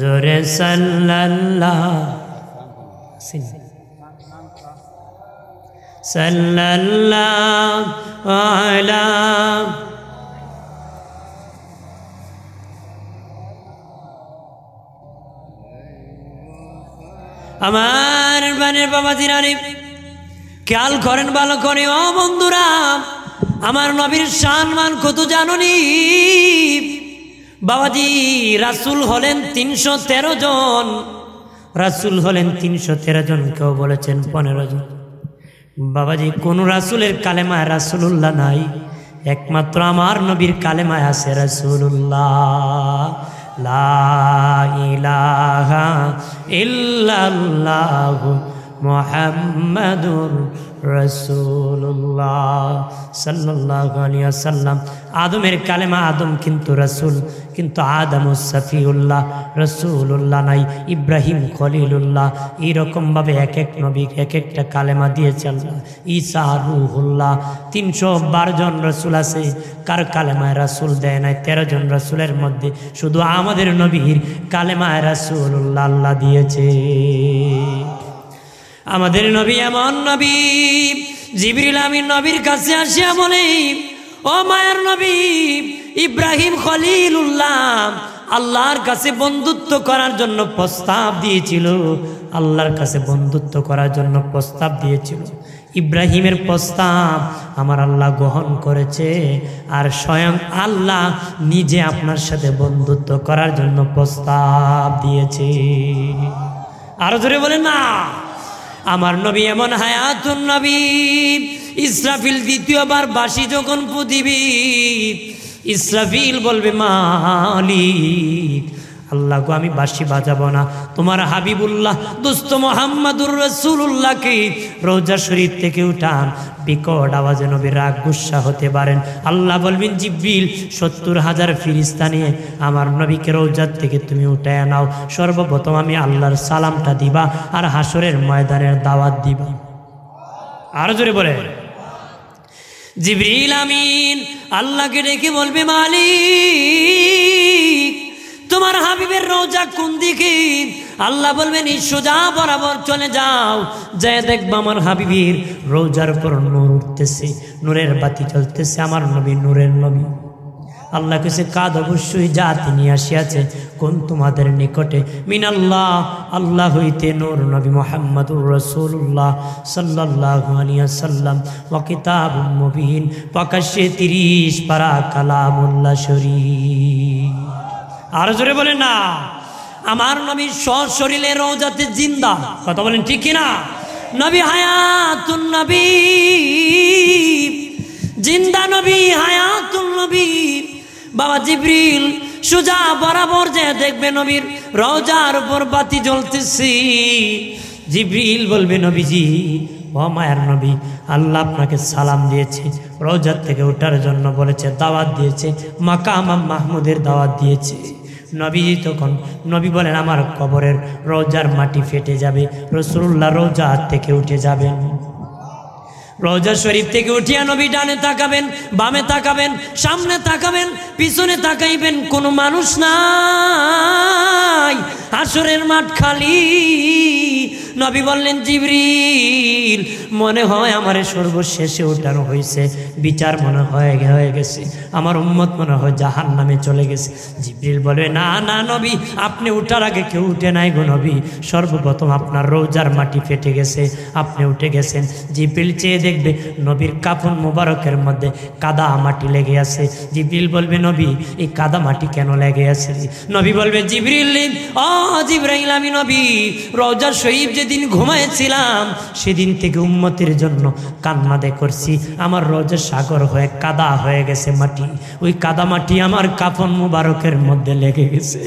জোরে সাল্লাল্লাহ সাল্লাল্লাহ আলা আমার বানের বাবা জিরানি খেয়াল করেন ভালো করে ও বন্ধুরা আমার নবীর সম্মান কত জাননি বাবাজি রাসুল হলেন তিনশো তেরো জন রাসুল হলেন তিনশো তেরো জন কেউ বলেছেন পনেরো জন বাবাজি কোন রাসুলের কালেমায় রাসুলুল্লাহ নাই একমাত্র আমার নবীর কালেমায় আছে রাসুলুল্লাহ লাহা মোহাম্মদুর রসুল্লাহ সাল্লাহ আলিয়া সাল্লাম আদমের কালেমা আদম কিন্তু রসুল কিন্তু আদম সাফিউল্লাহ রসুল্লাহ নাই ইব্রাহিম খলিলুল্লাহ এরকমভাবে এক এক নবী এক একটা কালেমা দিয়েছে আল্লাহ ঈসা রুহুল্লাহ তিনশো জন রসুল আছে কার কালেমায় রাসুল দেয় নাই তেরো জন রসুলের মধ্যে শুধু আমাদের নবীর কালেমায় রাসুল্লাহ আল্লাহ দিয়েছে আমাদের নবী এমন নবী জিবরিল আমি নবীর কাছে আসিয়া বলে ও মায়ের নবী ইব্রাহিম খলিল উল্লাহ আল্লাহর কাছে বন্ধুত্ব করার জন্য প্রস্তাব দিয়েছিল আল্লাহর কাছে বন্ধুত্ব করার জন্য প্রস্তাব দিয়েছিল ইব্রাহিমের প্রস্তাব আমার আল্লাহ গ্রহণ করেছে আর স্বয়ং আল্লাহ নিজে আপনার সাথে বন্ধুত্ব করার জন্য প্রস্তাব দিয়েছে আরো ধরে বলেন না আমার নবী এমন হায়াতুন নবী ইসরাফিল দ্বিতীয়বার বাসি যখন পৃথিবী ইসরাফিল বলবে মালিক আল্লাহ গো আমি বাসি বাজাবো না তোমার হাবিবুল্লাহ দোস্ত মোহাম্মদুর রসুল্লাহকে রোজা শরীফ থেকে উঠান বিকট আওয়াজে নবী রাগ গুসা হতে পারেন আল্লাহ বলবেন জিব্বিল সত্তর হাজার ফিরিস্তা নিয়ে আমার নবীকে রোজার থেকে তুমি উঠায় নাও সর্বপ্রথম আমি আল্লাহর সালামটা দিবা আর হাসরের ময়দানের দাওয়াত দিবা আর জোরে বলে জিবরিল আমিন আল্লাহকে ডেকে বলবে মালিক তোমার হাবিবের রোজা কোন দিকে আল্লাহ বলবেন সোজা বরাবর চলে যাও যায় দেখবো আমার হাবিবির রোজার পর নূর উঠতেছে নূরের বাতি চলতেছে আমার নবী নূরের নবী আল্লাহ কিছু কাদ অবশ্যই যা তিনি আসিয়াছে কোন তোমাদের নিকটে মিনাল্লাহ আল্লাহ হইতে নূর নবী মোহাম্মদুর রসুল্লাহ সাল্লাহ আলিয়া সাল্লাম ও কিতাব মবিহীন প্রকাশ্যে তিরিশ পারা কালামুল্লা শরী আর জোরে বলে না আমার নবী সশরীরে রোজাতে জিন্দা কথা বলেন ঠিক কিনা নবী হায়াতুন নবী জিন্দা নবী হায়াতুন নবী বাবা জিব্রিল সুজা বরাবর যে দেখবে নবীর রওজার উপর বাতি জ্বলতেছি জিব্রিল বলবে নবীজি ও মায়ের নবী আল্লাহ আপনাকে সালাম দিয়েছে রোজার থেকে ওঠার জন্য বলেছে দাওয়াত দিয়েছে মাকাম মাহমুদের দাওয়াত দিয়েছে নবীজি তখন নবী বলেন আমার কবরের রোজার মাটি ফেটে যাবে রসুল্লাহ রোজা থেকে উঠে যাবেন রজা শরীফ থেকে উঠিয়া নবী ডানে তাকাবেন বামে তাকাবেন সামনে তাকাবেন পিছনে তাকাইবেন কোনো মানুষ নাই আসরের মাঠ খালি নবী বললেন জিবরিল মনে হয় আমার সর্বশেষে উঠানো হয়েছে বিচার মনে হয় হয়ে গেছে আমার উম্মত মনে হয় জাহান নামে চলে গেছে জিবরিল বলে না না নবী আপনি উঠার আগে কেউ উঠে নাই গো নবী সর্বপ্রথম আপনার রোজার মাটি ফেটে গেছে আপনি উঠে গেছেন জিবরিল চেয়ে দেখবে নবীর কাফন মোবারকের মধ্যে কাদা মাটি লেগে আছে জিবরিল বলবে নবী এই কাদা মাটি কেন লেগে আছে নবী বলবে জিবরিল ও জিব্রাহিল আমি নবী রওজা শরীফ যেদিন ঘুমাইছিলাম সেদিন থেকে উম্মতের জন্য কান্নাদে করছি আমার রজা সাগর হয়ে কাদা হয়ে গেছে মাটি ওই কাদা মাটি আমার কাফন মুবারকের মধ্যে লেগে গেছে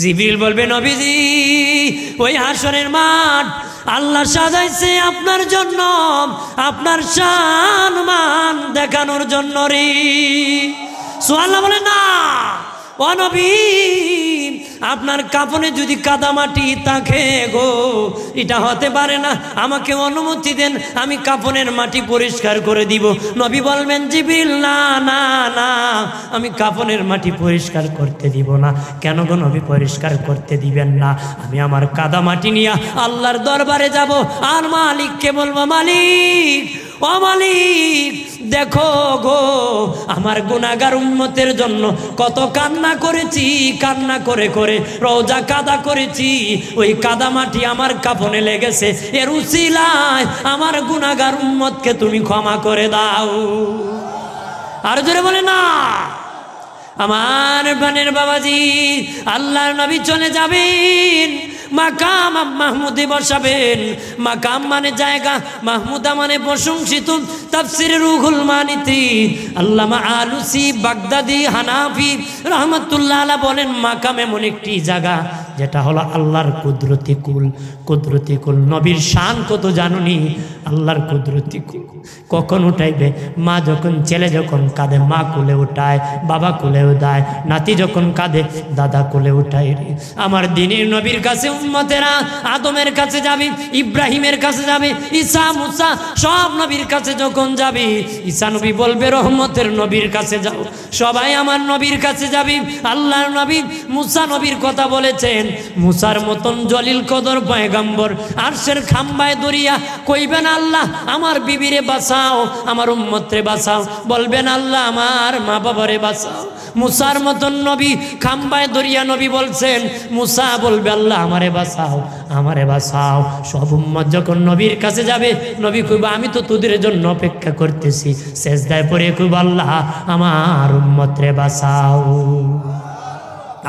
জিবিল বলবে নবীজি ওই হাসরের মাঠ আল্লাহ সাজাইছে আপনার জন্য আপনার শান মান দেখানোর জন্য রে সোয়াল্লাহ বলে না অনবীন আপনার কাপনে যদি কাদামাটি তাকে গো এটা হতে পারে না আমাকে অনুমতি দেন আমি কাপনের মাটি পরিষ্কার করে দিব নবী বলবেন জিবিল না না না আমি কাপনের মাটি পরিষ্কার করতে দিব না কেন গো নবী পরিষ্কার করতে দিবেন না আমি আমার কাদামাটি নিয়ে আল্লাহর দরবারে যাব আর মালিককে বলবো মালিক অমালিক মালিক দেখো গো আমার গুণাগার উন্মতের জন্য কত কান্না করেছি কান্না করে করে রোজা কাদা করেছি ওই কাদা মাটি আমার কাফনে লেগেছে এর উচিলায় আমার গুণাগার উন্মতকে তুমি ক্ষমা করে দাও আর জোরে বলে না আমার বানের বাবাজি আল্লাহর নবী চলে যাবেন মাকাম মাহমুদে বসাবেন মাকাম মানে জায়গা মাহমুদা মানে প্রশংসিত তাফসির রুহুল মানিতি আল্লামা আলুসি বাগদাদি হানাফি রহমতুল্লাহ বলেন মাকাম এমন একটি জায়গা যেটা হলো আল্লাহর কুদরতি কুল কুদরতি কুল নবীর শান কত জানুনি আল্লাহর কুদরতি কুল কখন উঠাইবে মা যখন ছেলে যখন কাঁদে মা কুলে উঠায় বাবা কুলে উঠায় নাতি যখন কাঁদে দাদা কুলে উঠায় রে আমার দিনের নবীর কাছে উম্মতেরা আদমের কাছে যাবে ইব্রাহিমের কাছে যাবে ঈসা মুসা সব নবীর কাছে যখন যাবে ঈসা নবী বলবে রহমতের নবীর কাছে যাও সবাই আমার নবীর কাছে যাবি আল্লাহর নবী মুসা নবীর কথা বলেছেন দিলেন মুসার মতন জলিল কদর পয়গাম্বর আরশের খাম্বায় দরিয়া কইবেন আল্লাহ আমার বিবিরে বাঁচাও আমার উম্মত্রে বাঁচাও বলবেন আল্লাহ আমার মা বাবারে বাঁচাও মুসার মতন নবী খাম্বায় দরিয়া নবী বলছেন মুসা বলবে আল্লাহ আমারে বাঁচাও আমারে বাঁচাও সব উম্মত যখন নবীর কাছে যাবে নবী কইবা আমি তো তোদের জন্য অপেক্ষা করতেছি শেষ দেয় পরে কইবা আল্লাহ আমার উম্মত্রে বাঁচাও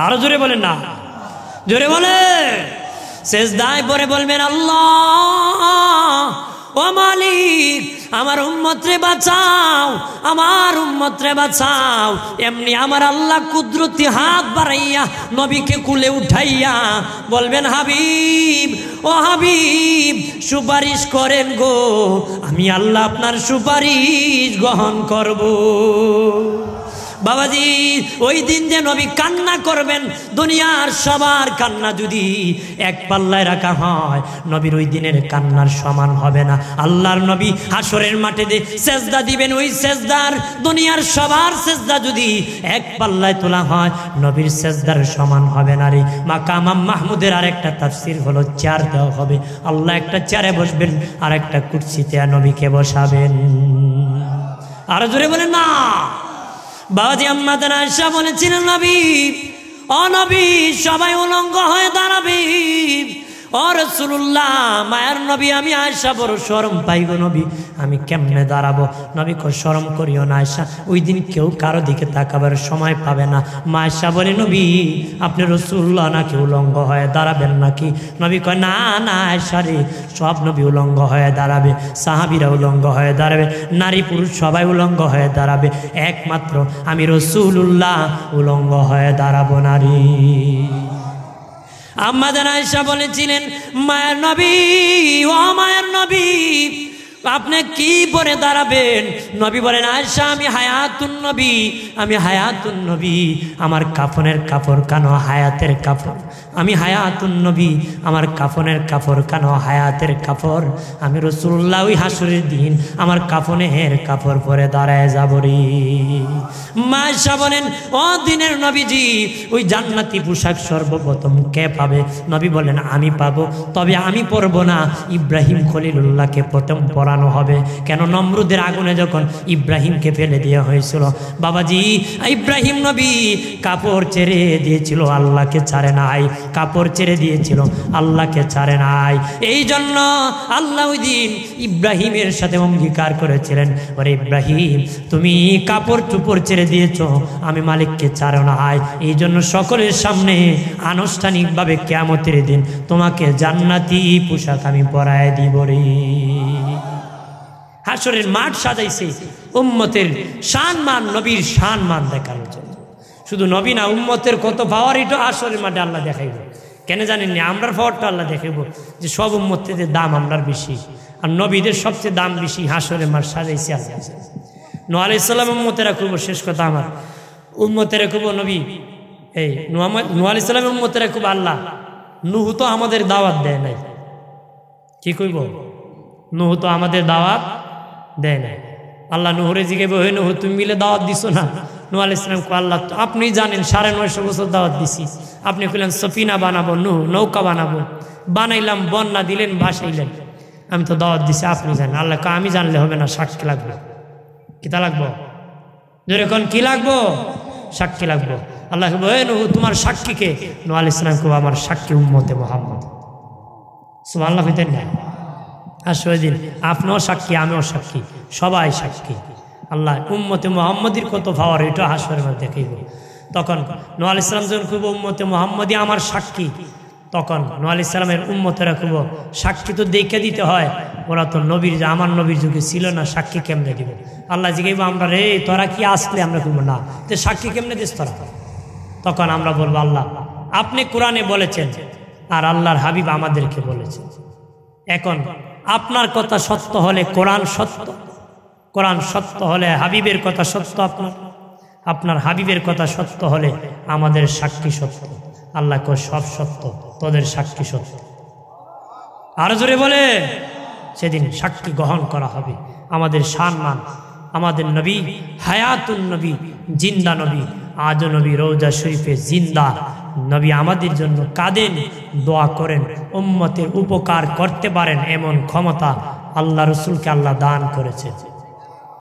আরো জোরে বলেন না জোরে বলে শেষ দায় পরে বলবেন আল্লাহ ও মালিক আমার উম্মত্রে বাঁচাও আমার উম্মত্রে বাঁচাও এমনি আমার আল্লাহ কুদরতি হাত বাড়াইয়া নবীকে কুলে উঠাইয়া বলবেন হাবিব ও হাবিব সুপারিশ করেন গো আমি আল্লাহ আপনার সুপারিশ গ্রহণ করব বাবাজি ওই দিন যে নবী কান্না করবেন দুনিয়ার সবার কান্না যদি এক পাল্লায় রাখা হয় নবীর ওই দিনের কান্নার সমান হবে না আল্লাহর নবী হাসরের মাঠে দিয়ে সেজদা দিবেন ওই সেজদার দুনিয়ার সবার সেজদা যদি এক পাল্লায় তোলা হয় নবীর সেজদার সমান হবে না রে মা কামাম মাহমুদের আর একটা তাফসির হলো চেয়ার দেওয়া হবে আল্লাহ একটা চেয়ারে বসবেন আর একটা কুর্সিতে নবীকে বসাবেন আর জোরে বলেন না বাবাজি আম্মা তারা আশা বলেছিলেন নবী অনবী সবাই উলঙ্গ হয়ে দাঁড়াবি অরসুল্লাহ মায়ের নবী আমি আয়সা বড় সরম পাইব নবী আমি কেমনে দাঁড়াবো নবী কো সরম করিও না আয়সা ওই দিন কেউ কারো দিকে তাকাবার সময় পাবে না মা আয়সা বলে নবী আপনি রসুল্লাহ না কেউ উলঙ্গ হয়ে দাঁড়াবেন নাকি নবী কয় না না আয়সা রে সব নবী উলঙ্গ হয়ে দাঁড়াবে সাহাবিরা উলঙ্গ হয়ে দাঁড়াবে নারী পুরুষ সবাই উলঙ্গ হয়ে দাঁড়াবে একমাত্র আমি রসুল উল্লাহ উলঙ্গ হয়ে দাঁড়াবো নারী আম্মা জান আয়সা বলেছিলেন মায়ের নবী ও মায়ের নবী আপনি কি পরে দাঁড়াবেন নবী বলেন আয়সা আমি হায়াতুন নবী আমি হায়াতুন নবী আমার কাফনের কাপড় কানো হায়াতের কাপড় আমি হায়াতুন নবী আমার কাফনের কাপড় কেন হায়াতের কাপড় আমি রসুল্লাহ হাসুরের দিন আমার এর কাপড় পরে দাঁড়ায় যাবরি মা বলেন ও দিনের নবীজি ওই জান্নাতি পোশাক সর্বপ্রথম কে পাবে নবী বলেন আমি পাবো তবে আমি পরব না ইব্রাহিম খলিলুল্লাহকে প্রথম পরানো হবে কেন নমরুদের আগুনে যখন ইব্রাহিমকে ফেলে দেওয়া হয়েছিল বাবাজি ইব্রাহিম নবী কাপড় ছেড়ে দিয়েছিল আল্লাহকে ছাড়ে নাই কাপড় ছেড়ে দিয়েছিল আল্লাহকে ছাড়ে নাই এই জন্য আল্লাহ ইব্রাহিমের সাথে অঙ্গীকার করেছিলেন ওরে ইব্রাহিম তুমি কাপড় চুপড় ছেড়ে দিয়েছ আমি মালিককে ছাড়ো নাই এই জন্য সকলের সামনে আনুষ্ঠানিকভাবে কেমতের দিন তোমাকে জান্নাতি পোশাক আমি পরায় দিব রে হাসরের মাঠ সাজাইছে উম্মতের শান মান নবীর শান মান দেখানোর জন্য শুধু নবী না উম্মতের কত পাওয়ার এটা আসরের মাঠে আল্লাহ দেখাইব কেন জানেন না আমরার পাওয়ারটা আল্লাহ দেখাইব যে সব উম্মতের দাম আমরার বেশি আর নবীদের সবচেয়ে দাম বেশি হাসরের মার সাজাইছে আল্লাহ নোয়া ইসলাম উম্মতেরা খুব শেষ কথা আমার উম্মতেরা খুব নবী এই নোয়া ইসলাম উম্মতেরা খুব আল্লাহ নুহু তো আমাদের দাওয়াত দেয় নাই কি কইব নুহু তো আমাদের দাওয়াত দেয় নাই আল্লাহ নুহরে জিগে বহে নুহু তুমি মিলে দাওয়াত দিছো না নু আল ইসলামকে আল্লাহ তো আপনি জানেন সাড়ে নয়শো বছর দাওয়াত দিছি আপনি খুলেন সফিনা বানাবো নুহ নৌকা বানাবো বানাইলাম বন্যা দিলেন বাসাইলেন আমি তো দাওয়াত দিছি আপনি জানেন আল্লাহ আমি জানলে হবে না সাক্ষী লাগবে তা লাগবো যেরকম কি লাগবো সাক্ষী লাগবো আল্লাহ তোমার সাক্ষীকে নু আল ইসলামকে আমার সাক্ষী উম্মতে মোহাম্মদ সুবাহ আল্লাহ হইতেন না আর সেদিন আপনিও সাক্ষী আমিও সাক্ষী সবাই সাক্ষী আল্লাহ উম্মতে মোহাম্মদীর কত ভাওয়ার এটা হাসরের মধ্যে দেখাইব তখন নোয়াল ইসলাম যখন খুব উম্মতে মোহাম্মদী আমার সাক্ষী তখন নোয়াল ইসলামের উম্মতেরা খুব সাক্ষী তো দেখে দিতে হয় ওরা তো নবীর আমার নবীর যুগে ছিল না সাক্ষী কেমনে দিব আল্লাহ জিগাইব আমরা রে তোরা কি আসলে আমরা খুব না তো সাক্ষী কেমনে দিস তোরা তখন আমরা বলবো আল্লাহ আপনি কোরআনে বলেছেন আর আল্লাহর হাবিব আমাদেরকে বলেছেন এখন আপনার কথা সত্য হলে কোরআন সত্য কোরআন সত্য হলে হাবিবের কথা সত্য আপনার আপনার হাবিবের কথা সত্য হলে আমাদের সাক্ষী সত্য আল্লাহ কর সব সত্য তোদের সাক্ষী সত্য আরো জোরে বলে সেদিন সাক্ষী গ্রহণ করা হবে আমাদের সম্মান আমাদের নবী হায়াতুল নবী জিন্দা নবী আজ নবী রৌজা শরীফে জিন্দা নবী আমাদের জন্য কাঁদেন দোয়া করেন উম্মতের উপকার করতে পারেন এমন ক্ষমতা আল্লাহ রসুলকে আল্লাহ দান করেছে